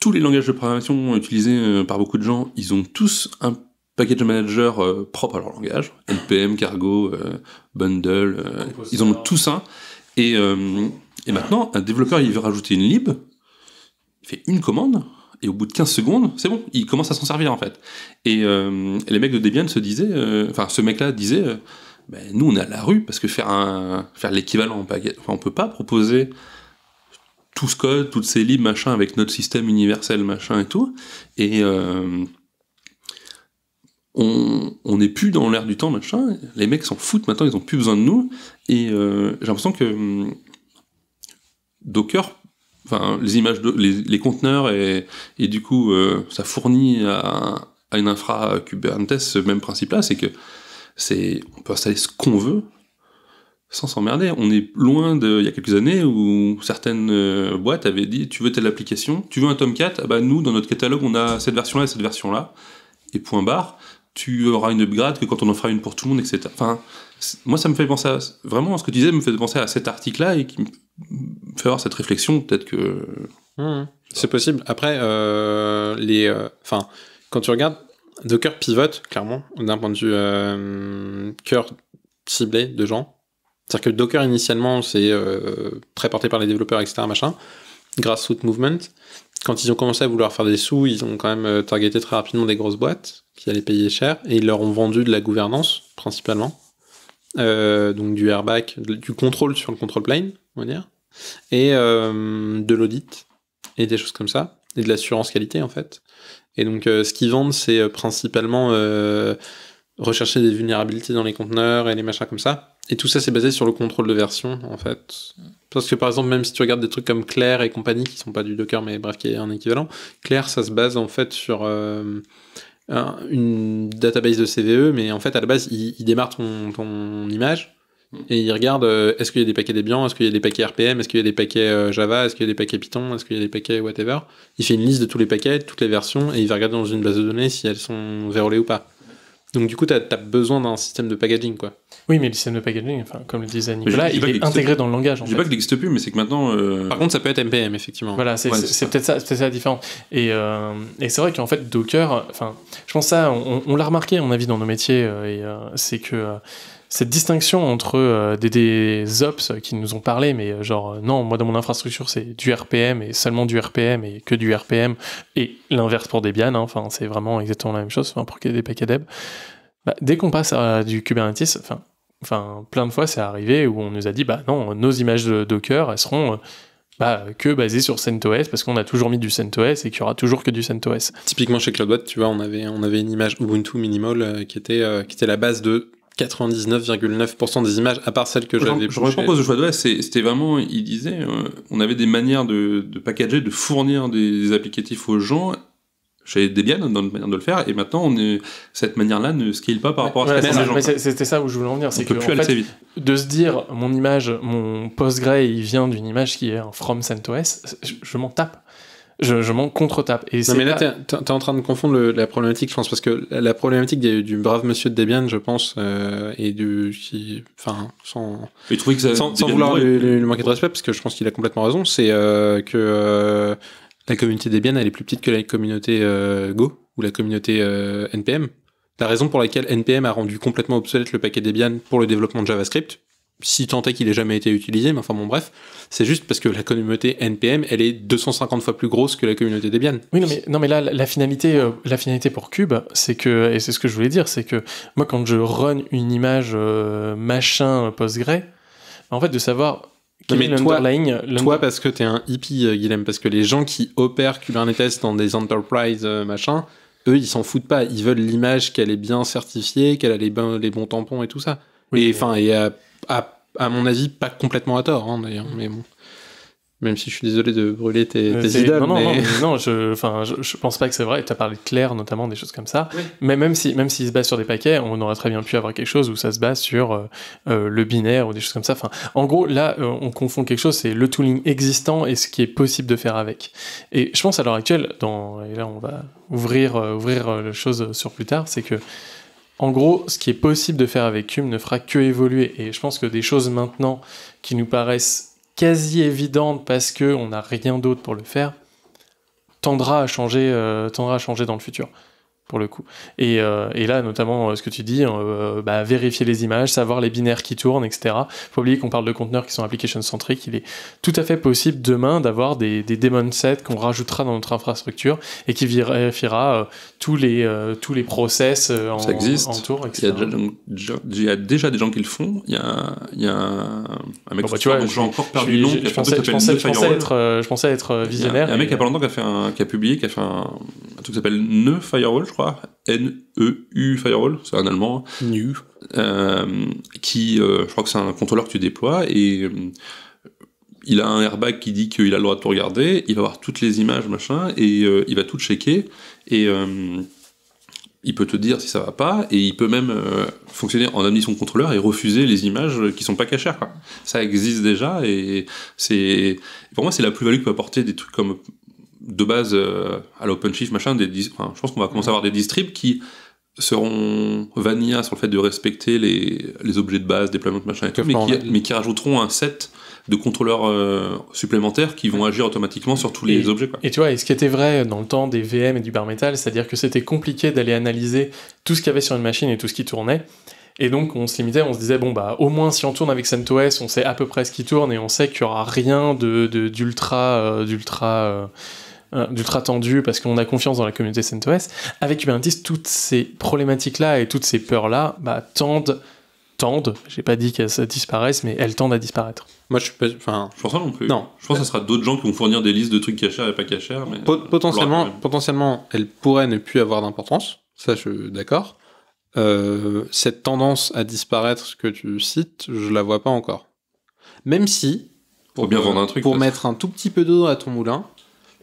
Tous les langages de programmation utilisés euh, par beaucoup de gens, ils ont tous un package manager euh, propre à leur langage. NPM, Cargo, euh, Bundle, ils en ont tous un. Et, et maintenant, un développeur, il veut rajouter une lib, fait une commande, et au bout de 15 secondes, c'est bon, il commence à s'en servir en fait. Et, euh, les mecs de Debian se disaient, euh, enfin ce mec-là disait, euh, ben, nous on est à la rue parce que faire, faire l'équivalent en baguette, on peut pas proposer tout ce code, toutes ces libres, machin, avec notre système universel, machin et tout. Et on n'est plus dans l'air du temps, machin. Les mecs s'en foutent maintenant, ils ont plus besoin de nous. Et j'ai l'impression que hum, Docker enfin, les images, les, conteneurs, et, du coup, euh, ça fournit à, une infra Kubernetes ce même principe-là, c'est que c'est, on peut installer ce qu'on veut sans s'emmerder. On est loin de, il y a quelques années où certaines euh, boîtes avaient dit, tu veux telle application, tu veux un Tomcat, ah bah nous, dans notre catalogue, on a cette version-là et cette version-là, et point barre, tu auras une upgrade que quand on en fera une pour tout le monde, etc. Enfin, moi, ça me fait penser à, ce que tu disais, me fait penser à cet article-là et qui me fait avoir cette réflexion. Peut-être que mmh. c'est possible. Après, euh, les, euh, enfin, quand tu regardes Docker pivote clairement d'un point de vue euh, cœur ciblé de gens. C'est-à-dire que Docker initialement, c'est très euh, porté par les développeurs, etc. Machin. Grassroots Movement. Quand ils ont commencé à vouloir faire des sous, ils ont quand même targeté très rapidement des grosses boîtes qui allaient payer cher et ils leur ont vendu de la gouvernance principalement euh, donc du airbag, du contrôle sur le control plane, on va dire, et euh, de l'audit, et des choses comme ça, et de l'assurance qualité en fait. Et donc euh, ce qu'ils vendent, c'est principalement rechercher des vulnérabilités dans les conteneurs et les machins comme ça. Et tout ça, c'est basé sur le contrôle de version, en fait. Parce que par exemple, même si tu regardes des trucs comme Claire et compagnie, qui sont pas du Docker, mais bref, qui est un équivalent, Claire, ça se base en fait sur une database de CVE, mais en fait, à la base, il, démarre ton, image et il regarde euh, est-ce qu'il y a des paquets Debian, est-ce qu'il y a des paquets RPM, est-ce qu'il y a des paquets euh, Java, est-ce qu'il y a des paquets Python, est-ce qu'il y a des paquets whatever. Il fait une liste de tous les paquets, toutes les versions, et il va regarder dans une base de données si elles sont verrouillées ou pas. Donc du coup, tu as, besoin d'un système de packaging, quoi. Oui, mais le système de packaging, enfin, comme le disait Nicolas, il est intégré dans le langage. En je dis pas qu'il n'existe plus, mais c'est que maintenant. Euh, Par contre, ça peut être MPM, effectivement. Voilà, c'est peut-être ça, peut ça la différence. Et, euh, et c'est vrai qu'en fait, Docker, enfin, je pense ça, on, l'a remarqué, à mon avis, dans nos métiers, euh, et c'est que cette distinction entre euh, des, ops qui nous ont parlé, mais euh, genre euh, non, moi dans mon infrastructure c'est du RPM et seulement du RPM et que du RPM et l'inverse pour Debian, hein. enfin c'est vraiment exactement la même chose, enfin pour des paquets Deb. Bah, dès qu'on passe à du Kubernetes, enfin, enfin plein de fois c'est arrivé où on nous a dit bah non, nos images de Docker elles seront bah, que basées sur CentOS parce qu'on a toujours mis du CentOS et qu'il y aura toujours que du CentOS. Typiquement chez CloudWatt, tu vois, on avait on avait une image Ubuntu Minimal qui était qui était la base de 99,9% des images, à part celles que j'avais. Je repense au choix de c'était vraiment, il disait, euh, on avait des manières de, de packager, de fournir des, applicatifs aux gens chez Debian dans notre manière de le faire, et maintenant on est, cette manière-là ne scale pas par rapport à ce gens. C'était ça où je voulais en venir, c'est que plus en fait, de se dire mon image, mon PostgreSQL, il vient d'une image qui est un from CentOS, je m'en tape je, m'en contre-tape. Et non, mais là, tu t'es es en train de confondre la problématique, je pense, parce que la, problématique du, brave monsieur de Debian, je pense, euh, et du. enfin, sans. vouloir lui, manquer de respect, parce que je pense qu'il a complètement raison, c'est euh, que euh, la communauté Debian, elle est plus petite que la communauté Go, ou la communauté NPM. La raison pour laquelle NPM a rendu complètement obsolète le paquet Debian pour le développement de JavaScript, si tant est qu'il ait jamais été utilisé, mais enfin bon bref, c'est juste parce que la communauté NPM, elle est 250 fois plus grosse que la communauté Debian. Oui, non mais, non mais là, la, finalité, euh, la finalité pour Cube, c'est que, et c'est ce que je voulais dire, c'est que moi quand je run une image euh, machin machin euh, PostgreSQL, bah, en fait de savoir mais toi, parce que t'es un hippie, Guilhem, parce que les gens qui opèrent Kubernetes dans des enterprises, machin, eux, ils s'en foutent pas. Ils veulent l'image qu'elle est bien certifiée, qu'elle a les, bons, tampons et tout ça. Oui, et enfin, et à, mon avis, pas complètement à tort, hein, mais bon. Même si je suis désolé de brûler tes, euh, tes Non, non, non, je, je, pense pas que c'est vrai. Tu as parlé de Claire, notamment, des choses comme ça. Mais même s'il si, même se base sur des paquets, on aurait très bien pu avoir quelque chose où ça se base sur euh, euh, le binaire ou des choses comme ça. Enfin, en gros, là, on confond quelque chose, c'est le tooling existant et ce qui est possible de faire avec. Et je pense à l'heure actuelle, dans, et là, on va ouvrir, la ouvrir les choses sur plus tard, c'est que en gros, ce qui est possible de faire avec Hume ne fera que évoluer. Et je pense que des choses maintenant qui nous paraissent quasi évidentes parce qu'on n'a rien d'autre pour le faire, tendra à changer, euh, tendra à changer dans le futur pour le coup. Et, euh, et là, notamment, euh, ce que tu dis, euh, bah, vérifier les images, savoir les binaires qui tournent, etc. Faut oublier qu'on parle de conteneurs qui sont application centriques. Il est tout à fait possible demain d'avoir des, des daemon sets qu'on rajoutera dans notre infrastructure et qui vérifiera tous les tous les process en, Ça existe. Il y, a déjà, des gens qui le font. Il y a, il y a un, mec bah, tu vois, j'ai encore perdu le nom. Je pensais, être, visionnaire. Il y a, un mec il a pas longtemps qui a fait un, qui a publié, qui a fait un, truc qui s'appelle Ne Firewall, je crois N-E-U Firewall, c'est un allemand. Euh, qui, euh, je crois que c'est un contrôleur que tu déploies et euh, il a un airbag qui dit qu'il a le droit de tout regarder, il va voir toutes les images, machin, et il va tout checker. Et il peut te dire si ça va pas et il peut même fonctionner en son contrôleur et refuser les images qui sont pas cachées Ça existe déjà et c'est pour moi c'est la plus-value que peut apporter des trucs comme de base euh, à l'OpenShift, machin, des je pense qu'on va commencer à avoir des distribs qui seront vanilla sur le fait de respecter les, les objets de base, déploiement, machin et tout, mais qui, rajouteront un set de contrôleurs euh, supplémentaires qui vont agir automatiquement sur tous les objets. Quoi. Et tu vois, et ce qui était vrai dans le temps des VM et du bare metal, c'est-à-dire que c'était compliqué d'aller analyser tout ce qu'il y avait sur une machine et tout ce qui tournait. Et donc, on se limitait, on se disait, bon, bah, au moins, si on tourne avec CentOS, on sait à peu près ce qui tourne et on sait qu'il n'y aura rien d'ultra. De, de, d'ultra euh, euh, d'ultra tendu parce qu'on a confiance dans la communauté CentOS. Avec Kubernetes, toutes ces problématiques-là et toutes ces peurs-là bah, tendent, tendent, j'ai pas dit qu'elles disparaissent, mais elles tendent à disparaître. Moi, je pas, je pense non plus. je pense que ce sera d'autres gens qui vont fournir des listes de trucs cachés et pas cachés. Mais potentiellement, potentiellement, elle pourrait ne plus avoir d'importance. Ça, je suis d'accord. Euh, cette tendance à disparaître que tu cites, je la vois pas encore. Même si, pour, bien vendre un truc, pour mettre un tout petit peu d'eau à ton moulin,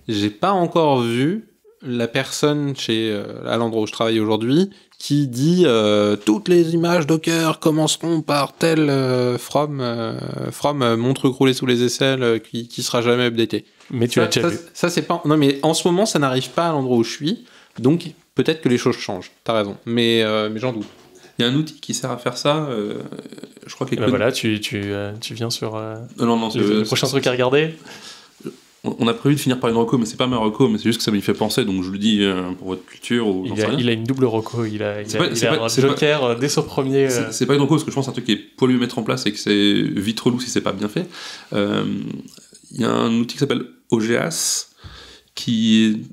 j'ai pas encore vu la personne chez euh, à l'endroit où je travaille aujourd'hui qui dit euh, toutes les images Docker commenceront par tel euh, from from croulée sous les aisselles qui, qui sera jamais updaté. Mais tu as déjà ça, c'est pas non mais en ce moment ça n'arrive pas à l'endroit où je suis donc peut-être que les choses changent. T'as raison mais mais j'en doute. Il y a un outil qui sert à faire ça. je crois que... Ben voilà, tu, tu, tu, viens sur. non, non, le, prochain truc à regarder on a prévu de finir par une reco, mais c'est pas ma reco, mais c'est juste que ça me fait penser, donc je le dis euh, pour votre culture. Ou, il, a, une double reco, il a, une Joker euh, dès son premier. Euh. C'est pas une reco, parce que je pense que c'est un truc qui est pour lui mettre en place et que c'est vite relou si c'est pas bien fait. Il y a un outil qui s'appelle OGAS qui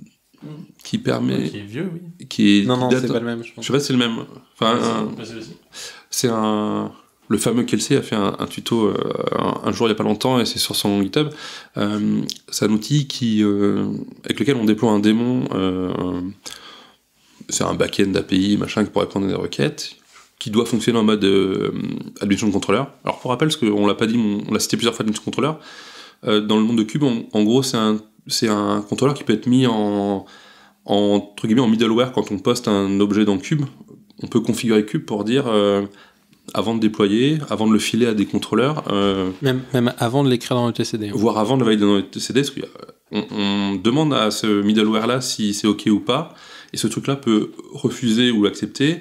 qui permet qui est vieux oui qui non non c'est pas le même je, pense. je sais pas si c'est le même enfin c'est un le fameux Kelsey a fait un, tuto euh, un, jour il n'y a pas longtemps et c'est sur son GitHub. Euh, c'est un outil qui, euh, avec lequel on déploie un démon, c'est un back-end API machin qui pourrait prendre des requêtes, qui doit fonctionner en mode admission de contrôleur. Alors pour rappel, parce qu'on l'a pas dit, on, l'a cité plusieurs fois admission de contrôleur, dans le monde de Cube, en gros c'est un, contrôleur qui peut être mis en, en, entre guillemets, en middleware quand on poste un objet dans Cube. On peut configurer Cube pour dire avant de déployer, avant de le filer à des contrôleurs. Euh, même, même, avant de l'écrire dans le TCD. Hein. Voire avant de le valider dans le TCD, parce euh, on demande à ce middleware-là si c'est OK ou pas, et ce truc-là peut refuser ou l'accepter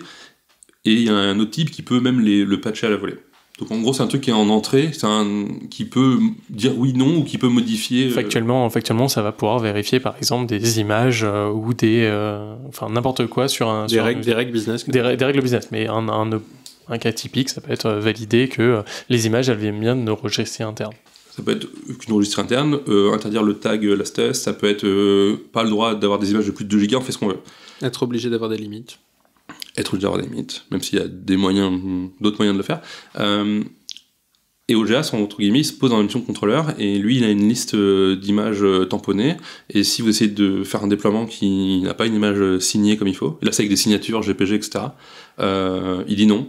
et il y a un autre type qui peut même le patcher à la volée. Donc en gros, c'est un truc qui est en entrée, un qui peut dire oui, non, ou qui peut modifier. Euh, factuellement, factuellement ça va pouvoir vérifier par exemple des images ou des, enfin n'importe quoi sur un. Des, règles, des règles business. Des, règles business, mais un, un, un cas typique, ça peut être euh, valider que euh, les images, elles viennent bien de nos registres internes. Ça peut être qu'une registre interne, euh, interdire le tag last lastest, ça peut être pas le droit d'avoir des images de plus de 2 gigas, on fait ce qu'on veut. Être obligé d'avoir des limites. Être obligé d'avoir des limites, même s'il y a des moyens, d'autres moyens de le faire. et OGA, son, entre guillemets, se pose dans la mission contrôleur, et lui, il a une liste d'images tamponnées, et si vous essayez de faire un déploiement qui n'a pas une image signée comme il faut, là c'est avec des signatures, GPG, etc., il dit non.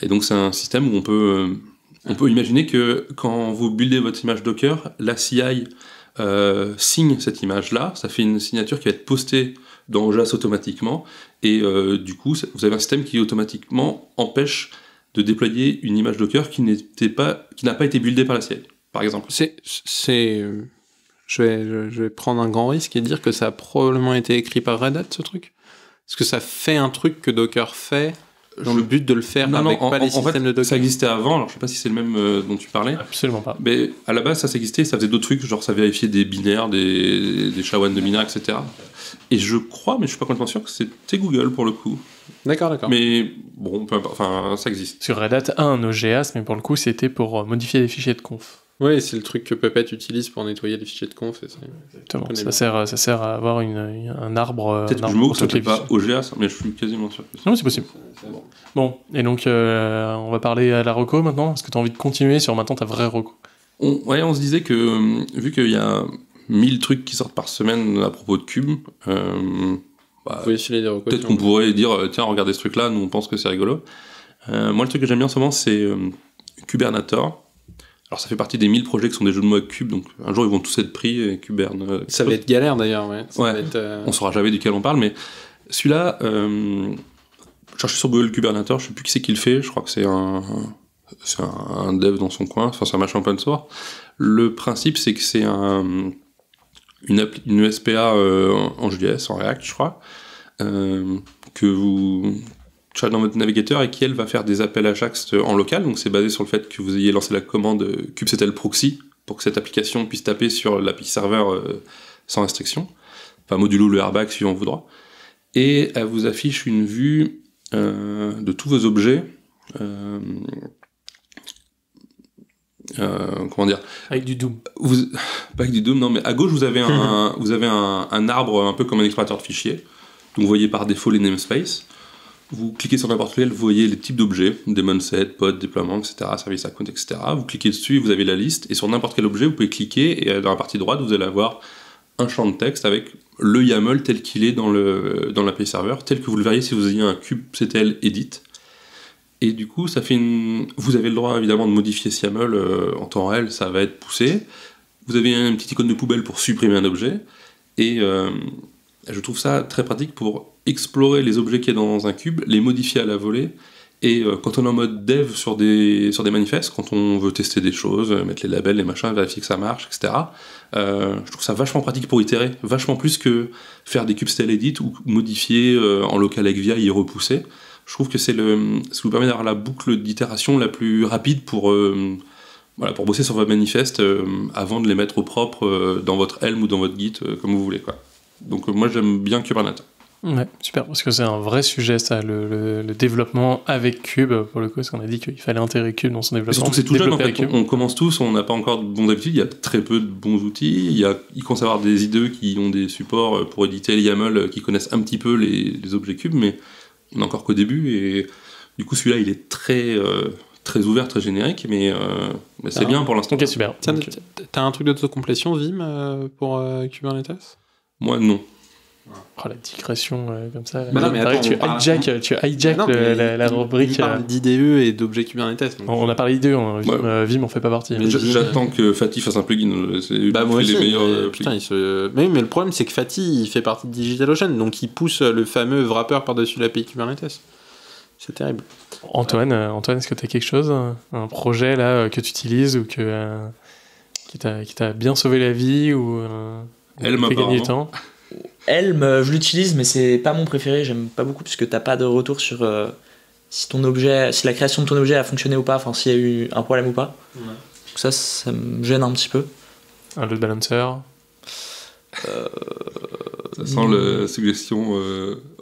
Et donc c'est un système où on peut, euh, on peut imaginer que quand vous buildez votre image Docker, la CI euh, signe cette image-là, ça fait une signature qui va être postée dans jas automatiquement, et euh, du coup vous avez un système qui automatiquement empêche de déployer une image Docker qui n'était pas, qui n'a pas été buildée par la CI, par exemple. C'est, c'est, je vais, je vais prendre un grand risque et dire que ça a probablement été écrit par Red Hat ce truc, parce que ça fait un truc que Docker fait dans le but de le faire avec pas les systèmes de Ça existait avant, alors je sais pas si c'est le même euh, dont tu parlais. Absolument pas. Mais à la base, ça existait, ça faisait d'autres trucs, genre ça vérifiait des binaires, des, des de binaires, etc. Et je crois, mais je suis pas complètement sûr, que c'était Google pour le coup. D'accord, d'accord. Mais bon, peu importe, enfin, ça existe. Sur Red Hat 1, un OGAS, mais pour le coup, c'était pour euh, modifier les fichiers de conf. Oui, c'est le truc que Puppet utilise pour nettoyer les fichiers de conf. Exactement. Ça sert, ça sert à avoir une, un arbre. Euh, peut-être que je me pas OGA, mais je suis quasiment sûr. non, c'est possible. bon. et donc euh, on va parler à la reco maintenant. Est-ce que tu as envie de continuer sur maintenant ta vraie reco on, on se disait que euh, vu qu'il y a 1000 trucs qui sortent par semaine à propos de Cube, bah, peut-être qu'on pourrait dire tiens, regardez ce truc-là, nous on pense que c'est rigolo. moi, le truc que j'aime bien en ce moment, c'est Kubernator. Alors ça fait partie des 1000 projets qui sont des jeux de mots cube, donc un jour ils vont tous être pris et euh, Kubernetes... Euh, ça va être galère d'ailleurs, ouais. Euh, on saura jamais duquel on parle, mais celui-là, Je suis sur Google Kubernetes, je sais plus qui c'est qui fait, je crois que c'est un, c'est un, dev dans son coin, enfin c'est un machin open source. Le principe c'est que c'est un, une, une e SPA en JS, en React je crois, que vous dans votre navigateur et qui, elle, va faire des appels à Ajax euh, en local. Donc, c'est basé sur le fait que vous ayez lancé la commande kubectl euh, proxy pour que cette application puisse taper sur l'API serveur euh, sans restriction. pas modulo le airbag suivant vos droits. Et elle vous affiche une vue de tous vos objets. comment dire Avec du Doom. pas avec du Doom, non, mais à gauche, vous avez, un, vous avez un, arbre un peu comme un explorateur de fichiers. Donc vous voyez par défaut les namespaces vous cliquez sur n'importe quel, vous voyez les types d'objets, Demon set, pod, déploiement, etc., service account, etc. Vous cliquez dessus, vous avez la liste, et sur n'importe quel objet, vous pouvez cliquer, et euh, dans la partie droite, vous allez avoir un champ de texte avec le YAML tel qu'il est dans l'API dans server, tel que vous le verriez si vous ayez un Cube kubectl edit. Et du coup, ça fait une... vous avez le droit évidemment de modifier ce YAML euh, en temps réel, ça va être poussé. Vous avez une petite icône de poubelle pour supprimer un objet. Et euh, je trouve ça très pratique pour explorer les objets qui sont dans un cube, les modifier à la volée. Et euh, quand on est en mode dev sur des, sur des manifestes, quand on veut tester des choses, euh, mettre les labels, les machins, vérifier que ça marche, etc., euh, je trouve ça vachement pratique pour itérer, vachement plus que faire des cubes style edit ou modifier en local avec via et repousser. Je trouve que c'est le, qui vous permet d'avoir la boucle d'itération la plus rapide pour, voilà, pour bosser sur vos manifestes avant de les mettre au propre dans votre Helm ou dans votre Git, comme vous voulez. Quoi. Donc moi j'aime bien Kubernetes. Ouais, super, parce que c'est un vrai sujet, ça, le, développement avec Cube, pour le coup, parce qu'on a dit qu'il fallait intégrer Cube dans son développement. Surtout que c'est tout jeune, en fait. On, commence tous, on n'a pas encore de bons habitudes, il y a très peu de bons outils, il, y a, il commence avoir des IDE qui ont des supports pour éditer les YAML, qui connaissent un petit peu les, objets cube mais on n'est encore qu'au début, et du coup, celui-là, il est très... Euh, très ouvert, très générique, mais, euh, c'est ah. bien pour l'instant. Ok, super. T'as un truc d'autocomplétion, Vim, euh, pour Kubernetes Moi, non. Oh, la digression euh, comme ça. Bah non, mais tu, parle... tu la, rubrique. on parle euh, euh. d'IDE et d'objets Kubernetes. On, a parlé d'IDE, Vim, on fait pas partie. j'attends que Fatih fasse un plugin. C'est bah, les meilleurs mais, mais, le problème, c'est que Fatih, il fait partie de DigitalOcean, donc il pousse le fameux wrapper par-dessus l'API Kubernetes. C'est terrible. Antoine, Antoine est-ce que tu as quelque chose Un projet là que tu utilises ou que, qui t'a bien sauvé la vie ou qui Elle gagné fait gagner du temps Helm, je l'utilise, mais c'est pas mon préféré. J'aime pas beaucoup puisque que t'as pas de retour sur euh, si ton objet, si la création de ton objet a fonctionné ou pas, enfin s'il y a eu un problème ou pas. Donc ça, ça me gêne un petit peu. Un ah, load balancer. Euh, ça sent suggestion euh,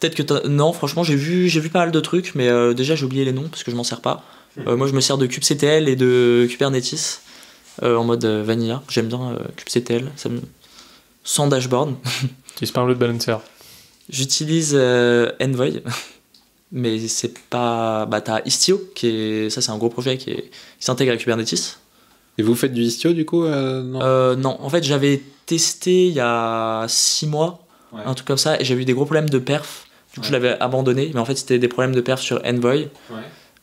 Peut-être que non, franchement, j'ai vu, j'ai vu pas mal de trucs, mais déjà j'ai oublié les noms parce que je m'en sers pas. Hmm. moi, je me sers de kubectl et de Kubernetes en mode vanilla. J'aime bien kubectl, ça me sans dashboard. Tu pas un load balancer J'utilise euh, Envoy, mais c'est pas. Bah, t'as Istio, qui est. Ça, c'est un gros projet qui, s'intègre à Kubernetes. Et vous faites du Istio du coup euh, non. Euh, non, en fait, j'avais testé il y a 6 mois, un truc comme ça, et j'avais eu des gros problèmes de perf. Du coup, je l'avais abandonné, mais en fait, c'était des problèmes de perf sur Envoy. Ouais.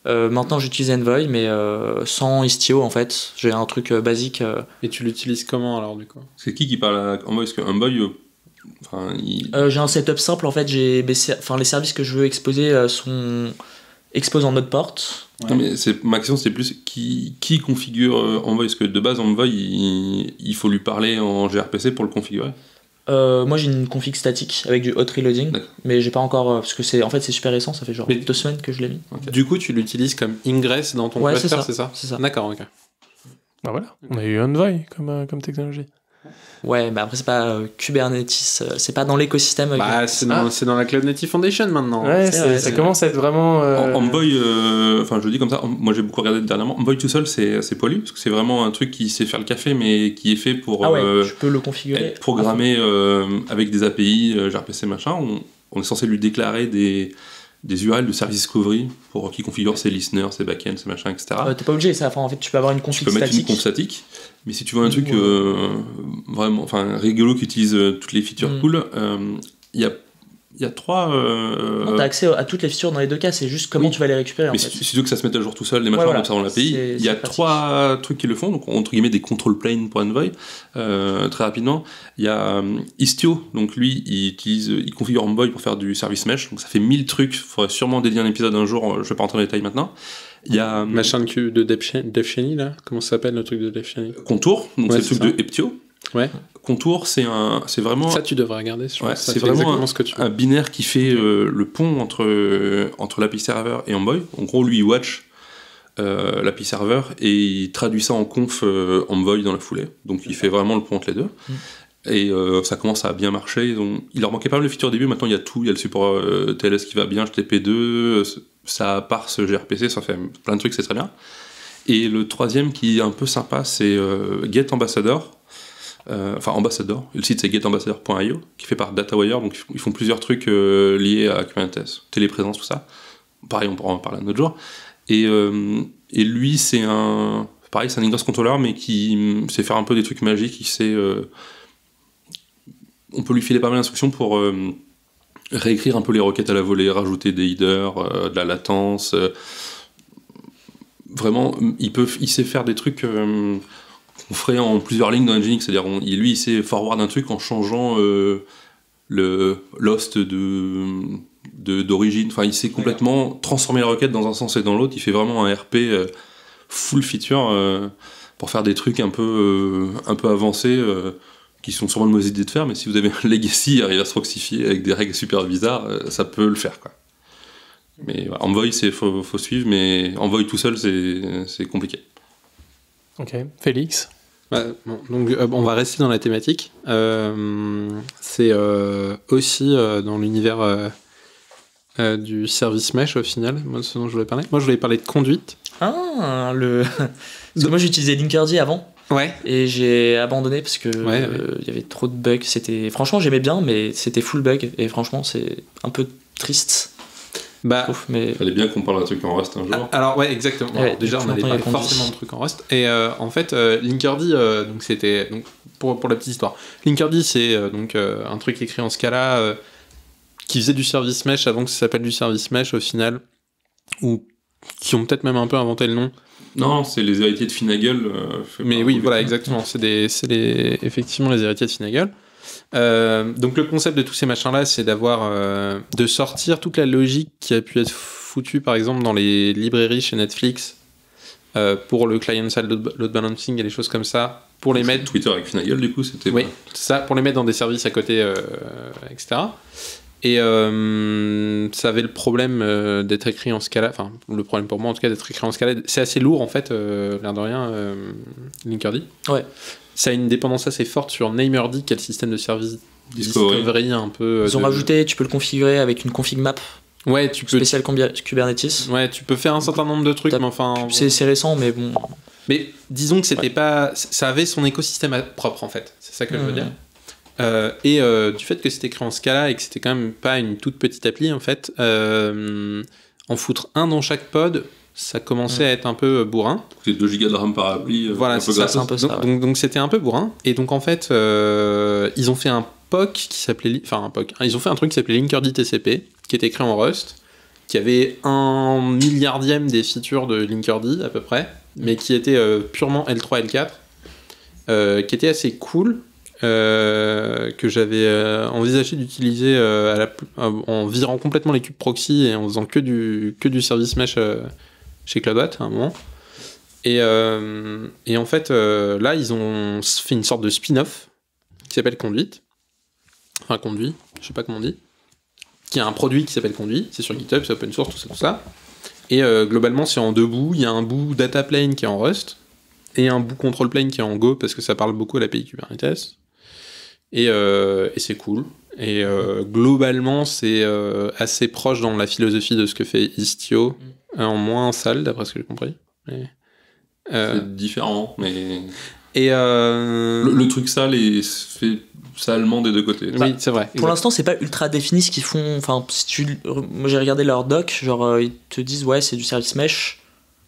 Euh, maintenant, j'utilise Envoy, mais euh, sans Istio en fait. J'ai un truc euh, basique. Et tu l'utilises comment alors du coup C'est qui qui parle à Envoy Parce que Envoy. j'ai un setup simple en fait. J'ai enfin, les services que je veux exposer sont exposés en notre porte. mais ma question c'est plus qui, qui configure Envoy Parce que de base, Envoy, il faut lui parler en gRPC pour le configurer. Euh, moi j'ai une config statique avec du hot reloading, mais j'ai pas encore euh, parce que c'est en fait c'est super récent, ça fait genre deux semaines que je l'ai mis. Du coup tu l'utilises comme ingress dans ton cluster, c'est ça, D'accord, ok. Bah voilà, on a eu Envoy comme, euh, comme technologie. Ouais, après, c'est pas euh, Kubernetes, euh, c'est pas dans l'écosystème. Euh, bah, c'est dans, la Cloud Native Foundation maintenant. Ouais, ça commence à être vraiment. En enfin, je dis comme ça, moi j'ai beaucoup regardé dernièrement. Envoy tout seul, c'est poilu, parce que c'est vraiment un truc qui sait faire le café, mais qui est fait pour. Ah ouais, tu peux le configurer. Programmer ah, avec des API, gRPC, machin. On, est censé lui déclarer des des URL de service discovery pour qui configure ses listeners, ses backends, ses machins, etc. t'es pas obligé, ça. en fait, tu peux avoir une config statique. Tu peux mettre une config statique. Mais si tu vois un truc euh, vraiment enfin rigolo qui utilise euh, toutes les features mm. cool, il euh, y a y a trois. Euh... tu as accès à toutes les features dans les deux cas, c'est juste comment tu vas les récupérer. Mais si, tu veux que ça se mette à jour tout seul, les machines ouais, comme ça dans l'API, il y a trois trucs qui le font, donc entre guillemets des control plane pour Envoy, très rapidement. Il y a Istio, donc lui, il, utilise, il configure Envoy pour faire du service mesh, donc ça fait 1000 trucs, il faudrait sûrement dédier un épisode un jour, je vais pas entrer les détails maintenant. Il y a euh, machin de, de Dave là Comment ça s'appelle le truc de Dave Contour, donc c'est le truc de Eptio. Ouais. Contour, c'est un, c'est vraiment. Ça, tu devrais regarder. c'est vraiment un, ce que tu un, binaire qui fait euh, le pont entre euh, entre l'API Server et Envoy. En gros, lui, il watch l'API Server et il traduit ça en conf Envoy dans la foulée. Donc, il fait vraiment le pont entre les deux. Mm. Et ça commence à bien marcher. il leur manquait pas mal de features au début. Maintenant, il y a tout. Il y a le support TLS qui va bien, HTTP2, ça part ce gRPC, ça fait plein de trucs, c'est très bien. Et le troisième qui est un peu sympa, c'est euh, Get Ambassador. Euh, enfin Ambassador, le site c'est getambassador.io, qui fait par DataWire, donc ils font plusieurs trucs euh, liés à Kubernetes, téléprésence, tout ça. Pareil, on pourra en parler un autre jour. Et, et lui, c'est un. Pareil, c'est un ingress controller, mais qui mm, sait faire un peu des trucs magiques, il sait. on peut lui filer pas mal d'instructions pour réécrire un peu les requêtes à la volée, rajouter des headers, euh, de la latence. Euh, vraiment, il, peut, il sait faire des trucs euh, qu'on ferait en plusieurs lignes dans Nginx. C'est-à-dire, lui, il sait forward un truc en changeant le l'host de d'origine. Enfin, il sait complètement transformer la requête dans un sens et dans l'autre. Il fait vraiment un RP full feature pour faire des trucs un peu, un peu avancés qui sont souvent de mauvaises idées de faire, mais si vous avez un legacy arrive à se roxifier avec des règles super bizarres, euh, ça peut le faire. Quoi. Mais Envoy, c'est faut, suivre, mais Envoy tout seul, c'est compliqué. Ok, Félix. donc euh, on va rester dans la thématique. Euh, c'est aussi dans l'univers du service mesh au final. Moi, ce dont je voulais parler. Moi, je voulais parler de conduite. Ah, le. Parce que moi, j'utilisais Linkerd avant. Ouais. Et j'ai abandonné parce que euh, il y avait trop de bugs. C'était franchement j'aimais bien, mais c'était full bug et franchement c'est un peu triste. Bah, Ouf, mais... fallait bien qu'on parle d'un truc en Rust un jour. Ah, alors ouais, exactement. déjà on avait parlé forcément de truc en Rust. Et euh, en fait, euh, euh, donc c'était donc pour, pour la petite histoire, Linkerd c'est donc un truc écrit en Scala qui faisait du service mesh avant que ça s'appelle du service mesh au final, ou qui ont peut-être même un peu inventé le nom non, c'est les héritiers de Finagle. Euh, mais oui, voilà, exactement. C'est les, effectivement les héritiers de Finagle. Euh, donc le concept de tous ces machins-là, c'est d'avoir, euh, de sortir toute la logique qui a pu être foutue, par exemple, dans les librairies chez Netflix pour le client-side load balancing et les choses comme ça, pour les mettre. Twitter avec Finagle, du coup, c'était. Oui, ça, pour les mettre dans des services à côté, etc. Et euh, ça avait le problème euh, d'être écrit en Scala, enfin le problème pour moi en tout cas d'être écrit en Scala, c'est assez lourd en fait, euh, l'air de rien, Linkerd. Ouais. Ça a une dépendance assez forte sur Namerd, qui est le système de service discovery un peu. Ils ont rajouté, tu peux le configurer avec une config map. Ouais, tu peux. Spécial Kubernetes. Ouais, tu peux faire un certain nombre de trucs, mais enfin. C'est récent, mais bon. Mais disons que c'était pas, ça avait son écosystème propre en fait. C'est ça que je veux dire. Euh, et euh, du fait que c'était créé en Scala et que c'était quand même pas une toute petite appli, en fait, euh, en foutre un dans chaque pod, ça commençait mm. à être un peu bourrin. C'est 2 gigas de RAM par appli. Voilà, un ça, Donc c'était un peu bourrin. Et donc en fait, ils ont fait un POC qui s'appelait. Enfin, un POC. Hein, ils ont fait un truc qui s'appelait Linkerd TCP, qui était créé en Rust, qui avait un milliardième des features de Linkerd à peu près, mais mm. qui était purement L3, L4, qui était assez cool euh, que j'avais euh, envisagé d'utiliser euh, en virant complètement les cubes proxy et en faisant que du, que du service mesh chez CloudHat à un moment. Et, et en fait, là, ils ont fait une sorte de spin-off qui s'appelle Conduite. Enfin, Conduit, je sais pas comment on dit. Qui a un produit qui s'appelle Conduit. C'est sur GitHub, c'est open source, tout ça, tout ça. Et globalement, c'est en deux bouts. Il y a un bout data plane qui est en Rust et un bout control plane qui est en Go parce que ça parle beaucoup à l'API Kubernetes. Euh, et, c'est cool. Et euh, globalement, c'est euh, assez proche dans la philosophie de ce que fait Istio, mm. en moins sale, d'après ce que j'ai compris. C'est différent, mais. Et le, truc sale est fait salement des deux côtés. oui, bah, c'est vrai. Pour l'instant, c'est pas ultra défini ce qu'ils font. Enfin, si tu, moi j'ai regardé leur doc, genre ils te disent ouais, c'est du service mesh.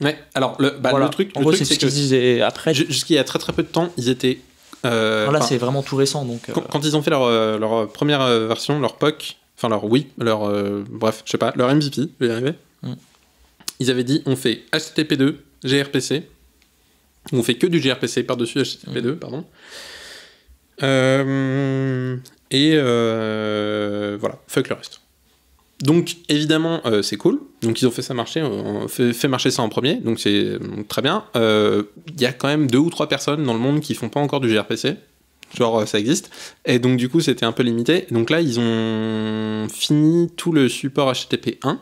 Ouais. Alors le, bah, truc, en gros, c'est ce qu'ils disaient après. Jusqu'il y a très très peu de temps, ils étaient euh, là, c'est vraiment tout récent. Donc, quand, euh, ils ont fait leur, euh, euh, première version, leur POC, enfin leur Wii leur. bref, je sais pas, leur MVP, mm. Ils avaient dit on fait HTTP2, gRPC. On fait que du gRPC par-dessus HTTP2, mm. pardon. et voilà, fuck le reste. Donc évidemment, euh, c'est cool. Donc ils ont fait ça marcher, euh, fait, marcher ça en premier, donc c'est euh, très bien. Il y a quand même deux ou trois personnes dans le monde qui font pas encore du gRPC. Genre ça existe. Et donc du coup c'était un peu limité. Donc là ils ont fini tout le support HTTP 1.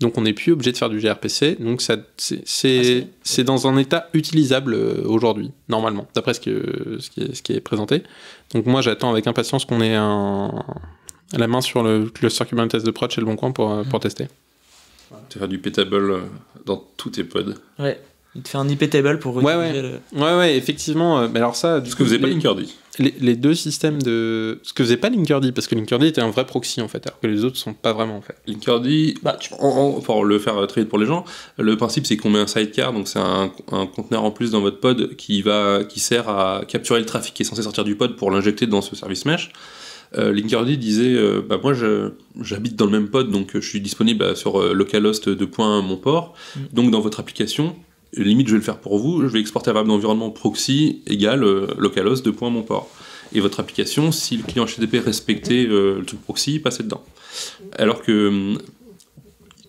Donc on n'est plus obligé de faire du gRPC. Donc ça ah, c'est dans un état utilisable aujourd'hui, normalement, d'après ce, qui est présenté. Donc moi j'attends avec impatience qu'on ait un la main sur le cluster Kubernetes de prod chez Le Bon Coin pour, euh, pour mm. tester. Tu vas faire du pétable euh, dans tous tes pods. Ouais. Il te fait un IP table pour ouais ouais. Le... ouais, ouais. effectivement. Euh, mais alors ça, du ce que faisait pas Linkerd. Les, deux systèmes de. Ce que faisait pas Linkerd, parce que Linkerd était un vrai proxy en fait, alors que les autres sont pas vraiment en fait. Linkerd, bah, tu... pour le faire vite pour les gens, le principe c'est qu'on met un sidecar, donc c'est un, un, conteneur en plus dans votre pod qui, va, qui sert à capturer le trafic qui est censé sortir du pod pour l'injecter dans ce service mesh. Euh, Linkerd disait euh, bah, moi j'habite dans le même pod donc euh, je suis disponible bah, sur localhost 2.1 mon port mm. donc dans votre application limite je vais le faire pour vous je vais exporter à variable d'environnement proxy égale localhost mon port et votre application si le client HTTP respectait le truc proxy il passait dedans alors que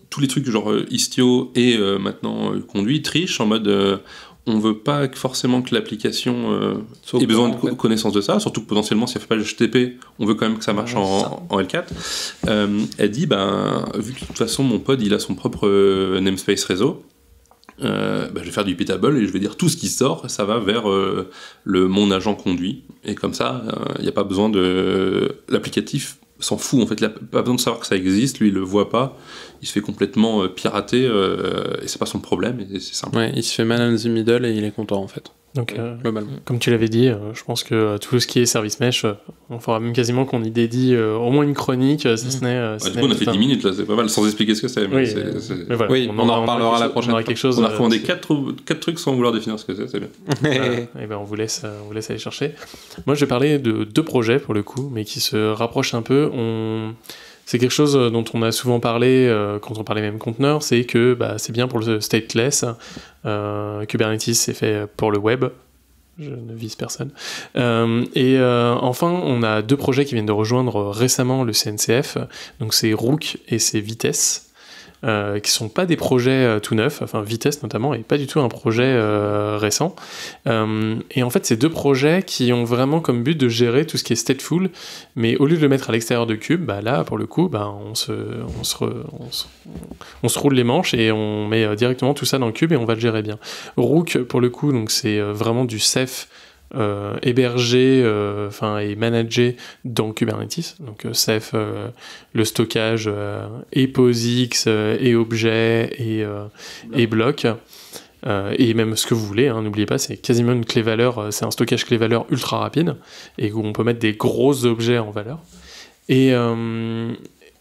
tous les trucs genre Istio et maintenant Conduit trichent en mode on ne veut pas forcément que l'application euh, ait besoin de connaissance de ça, surtout que potentiellement, si elle fait pas le HTTP, on veut quand même que ça marche en, L4. Euh, elle dit, ben, vu que de toute façon, mon pod, il a son propre euh, namespace réseau, ben, je vais faire du pitable et je vais dire tout ce qui sort, ça va vers le mon agent conduit. Et comme ça, il n'y a pas besoin de. L'applicatif s'en fout, en fait, il n'a pas besoin de savoir que ça existe, lui, il ne le voit pas il se fait complètement euh, pirater euh, et c'est pas son problème c'est simple. Ouais, il se fait man in the middle et il est content en fait. Donc, euh, comme tu l'avais dit, je pense que tout ce qui est service mesh, on fera même quasiment qu'on y dédie au moins une chronique, si mm. ce n'est. du coup, on a fait 10 minutes là, c'est pas mal, sans expliquer ce que c'est. Oui, on, en reparlera la prochaine. On aura quelque chose. On a recommandé 4, trucs sans vouloir définir ce que c'est, c'est bien. et eh ben, on, vous laisse, on vous laisse aller chercher. Moi, je vais parler de deux projets pour le coup, mais qui se rapprochent un peu. On c'est quelque chose euh, dont on a souvent parlé euh, quand on parlait même conteneur, c'est que bah, c'est bien pour le stateless. Euh, Kubernetes, c'est fait pour le web. Je ne vise personne. et enfin, on a deux projets qui viennent de rejoindre récemment le CNCF. Donc c'est Rook et c'est Vitesse. Euh, qui sont pas des projets euh, tout neufs, enfin Vitesse notamment et pas du tout un projet euh, récent. et en fait, c'est deux projets qui ont vraiment comme but de gérer tout ce qui est stateful, mais au lieu de le mettre à l'extérieur de Cube, bah là pour le coup, bah, on, se, roule les manches et on met directement tout ça dans Cube et on va le gérer bien. Rook pour le coup, donc c'est vraiment du Ceph euh, héberger hébergé euh, enfin et manager dans Kubernetes. Donc euh, Ceph, le stockage et POSIX et objets et, et et même ce que vous voulez, hein, n'oubliez pas, c'est quasiment une clé valeur, c'est un stockage clé valeur ultra rapide et où on peut mettre des gros objets en valeur. Et,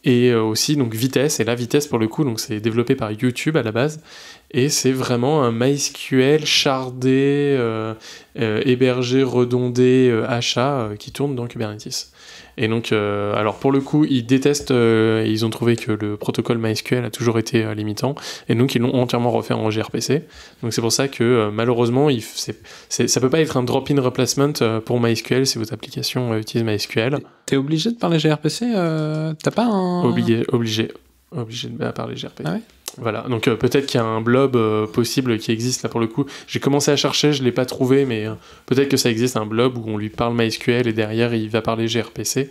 et euh, aussi donc vitesse et la vitesse pour le coup donc c'est développé par YouTube à la base et c'est vraiment un MySQL chardé euh, euh, hébergé redondé achat qui tourne dans Kubernetes et donc, euh, alors pour le coup, ils détestent, euh, ils ont trouvé que le protocole MySQL a toujours été euh, limitant, et donc ils l'ont entièrement refait en gRPC. Donc c'est pour ça que malheureusement, il ça peut pas être un drop-in replacement pour MySQL si votre application utilise MySQL. T'es obligé de parler gRPC T'as pas un... Obligé, obligé, obligé de parler gRPC. Ah ouais voilà, donc euh, peut-être qu'il y a un blob euh, possible qui existe là pour le coup. J'ai commencé à chercher, je ne l'ai pas trouvé, mais euh, peut-être que ça existe un blob où on lui parle MySQL et derrière il va parler gRPC.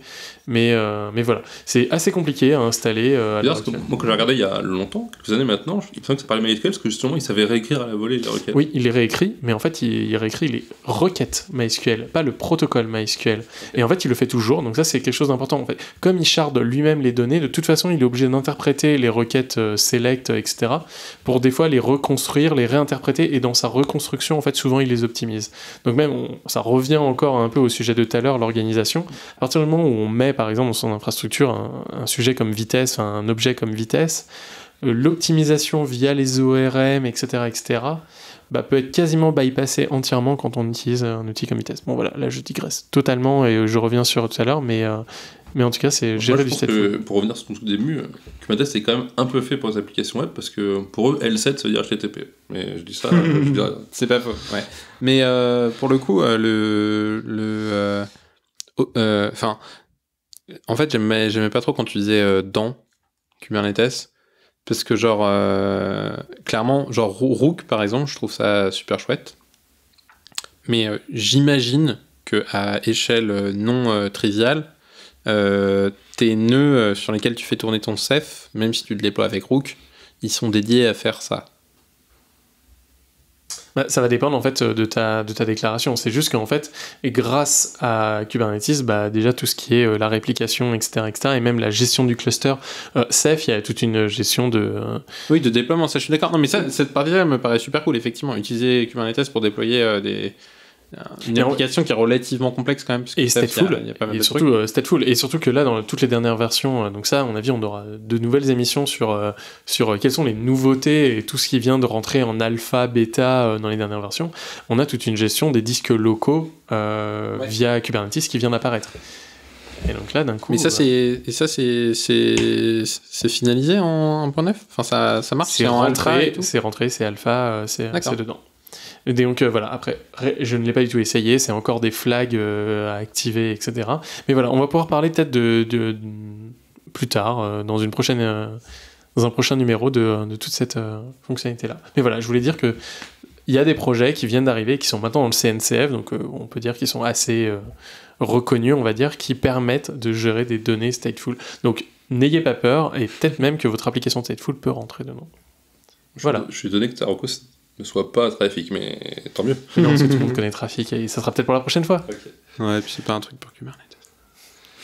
Mais, euh, mais voilà, c'est assez compliqué à installer. Euh, moi, que j'ai regardé il y a longtemps, quelques années maintenant, il me semble que ça parlait MySQL parce que justement, il savait réécrire à la volée les requêtes. Oui, il les réécrit, mais en fait, il, réécrit les requêtes MySQL, pas le protocole MySQL. Et en fait, il le fait toujours, donc ça, c'est quelque chose d'important. En fait, comme il charde lui-même les données, de toute façon, il est obligé d'interpréter les requêtes euh, select, etc., pour des fois les reconstruire, les réinterpréter, et dans sa reconstruction, en fait, souvent, il les optimise. Donc même, ça revient encore un peu au sujet de tout à l'heure, l'organisation. À partir du moment où on met par exemple, dans son infrastructure, un, sujet comme vitesse, un objet comme vitesse, euh, l'optimisation via les ORM, etc., etc., bah, peut être quasiment bypassée entièrement quand on utilise un outil comme vitesse. Bon, voilà, là, je digresse totalement et euh, je reviens sur tout à l'heure, mais, euh, mais en tout cas, c'est j'ai du Pour revenir sur ton tout début, Kubernetes est quand même un peu fait pour les applications web parce que pour eux, L7, ça veut dire HTTP. Mais je dis ça, c'est pas faux. Ouais. Mais pour le coup, le. Enfin. En fait, j'aimais, pas trop quand tu disais euh, dans Kubernetes. Parce que, genre, euh, clairement, genre Rook, par exemple, je trouve ça super chouette. Mais euh, j'imagine que à échelle non triviale, tes nœuds sur lesquels tu fais tourner ton Ceph, même si tu le déploies avec Rook, ils sont dédiés à faire ça. Bah, ça va dépendre en fait euh, de ta, de ta déclaration. C'est juste qu'en fait, grâce à Kubernetes, bah, déjà tout ce qui est euh, la réplication, etc., etc., et même la gestion du cluster, euh, il y a toute une gestion de. Euh, oui, de déploiement, ça je suis d'accord. Non, mais cette partie-là me paraît super cool, effectivement. Utiliser Kubernetes pour déployer des une application qui est relativement complexe quand même. Et Stateful, il y a pas et surtout, euh, et surtout que là, dans toutes les dernières versions, euh, donc ça, à mon avis, on aura de nouvelles émissions sur, euh, sur quelles sont les nouveautés et tout ce qui vient de rentrer en alpha, bêta dans les dernières versions. On a toute une gestion des disques locaux via Kubernetes qui vient d'apparaître. Et donc là, d'un coup. Mais ça, c'est, et ça, c'est, c'est, finalisé en 1.9 Enfin, ça, ça marche C'est, rentré, c'est rentré, c'est alpha, c'est dedans donc euh, voilà, après, je ne l'ai pas du tout essayé, c'est encore des flags euh, à activer, etc. Mais voilà, on va pouvoir parler peut-être de, plus tard, euh, dans, une prochaine, dans un prochain numéro, de, toute cette fonctionnalité-là. Mais voilà, je voulais dire que il y a des projets qui viennent d'arriver, qui sont maintenant dans le CNCF, donc on peut dire qu'ils sont assez reconnus, on va dire, qui permettent de gérer des données stateful. Donc n'ayez pas peur, et peut-être même que votre application stateful peut rentrer dedans. voilà. je suis donné que tu cause ne soit pas Trafic, mais tant mieux. Non, parce tout le monde connaît Trafic et ça sera peut-être pour la prochaine fois. Ouais, et puis c'est pas un truc pour Kubernetes.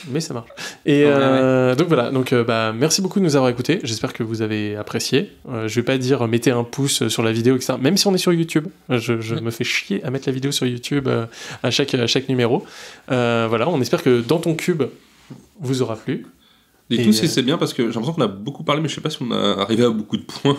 Mais ça marche. Et donc euh, voilà, donc euh, bah, merci beaucoup de nous avoir écoutés. J'espère que vous avez apprécié. Euh, je vais pas dire mettez un pouce sur la vidéo, etc. Même si on est sur YouTube, je, me fais chier à mettre la vidéo sur YouTube à, chaque, à chaque numéro. voilà, on espère que dans ton cube vous aura plu. Et, tout, c'est bien parce que j'ai l'impression qu'on a beaucoup parlé, mais je sais pas si on a arrivé à beaucoup de points.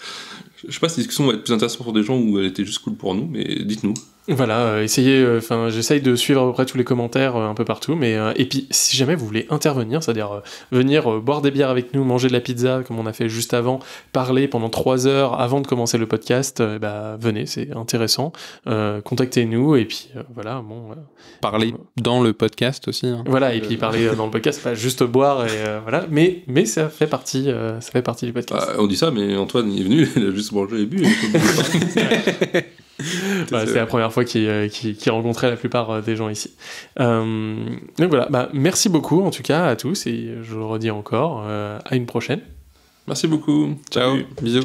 Je sais pas si cette discussion va être plus intéressante pour des gens ou elle était juste cool pour nous, mais dites-nous. Voilà, euh, essayez, euh, enfin, j'essaye de suivre à peu près tous les commentaires euh, un peu partout, mais et puis si jamais vous voulez intervenir, c'est-à-dire venir boire des bières avec nous, manger de la pizza comme on a fait juste avant, parler pendant trois heures avant de commencer le podcast, bah venez, c'est intéressant. Euh, contactez-nous et puis voilà, bon. parler dans le podcast aussi. Hein. Voilà, et puis parler dans le podcast, pas juste boire et voilà, mais mais ça fait partie, ça fait partie du podcast. Bah, on dit ça, mais Antoine est venu, il a juste mangé et bu. Et Bah, c'est la première fois qu'il euh, rencontrait la plupart euh, des gens ici. Euh, donc voilà, bah, merci beaucoup en tout cas à tous et je le redis encore, à une prochaine. Merci beaucoup. Ciao. Bisous.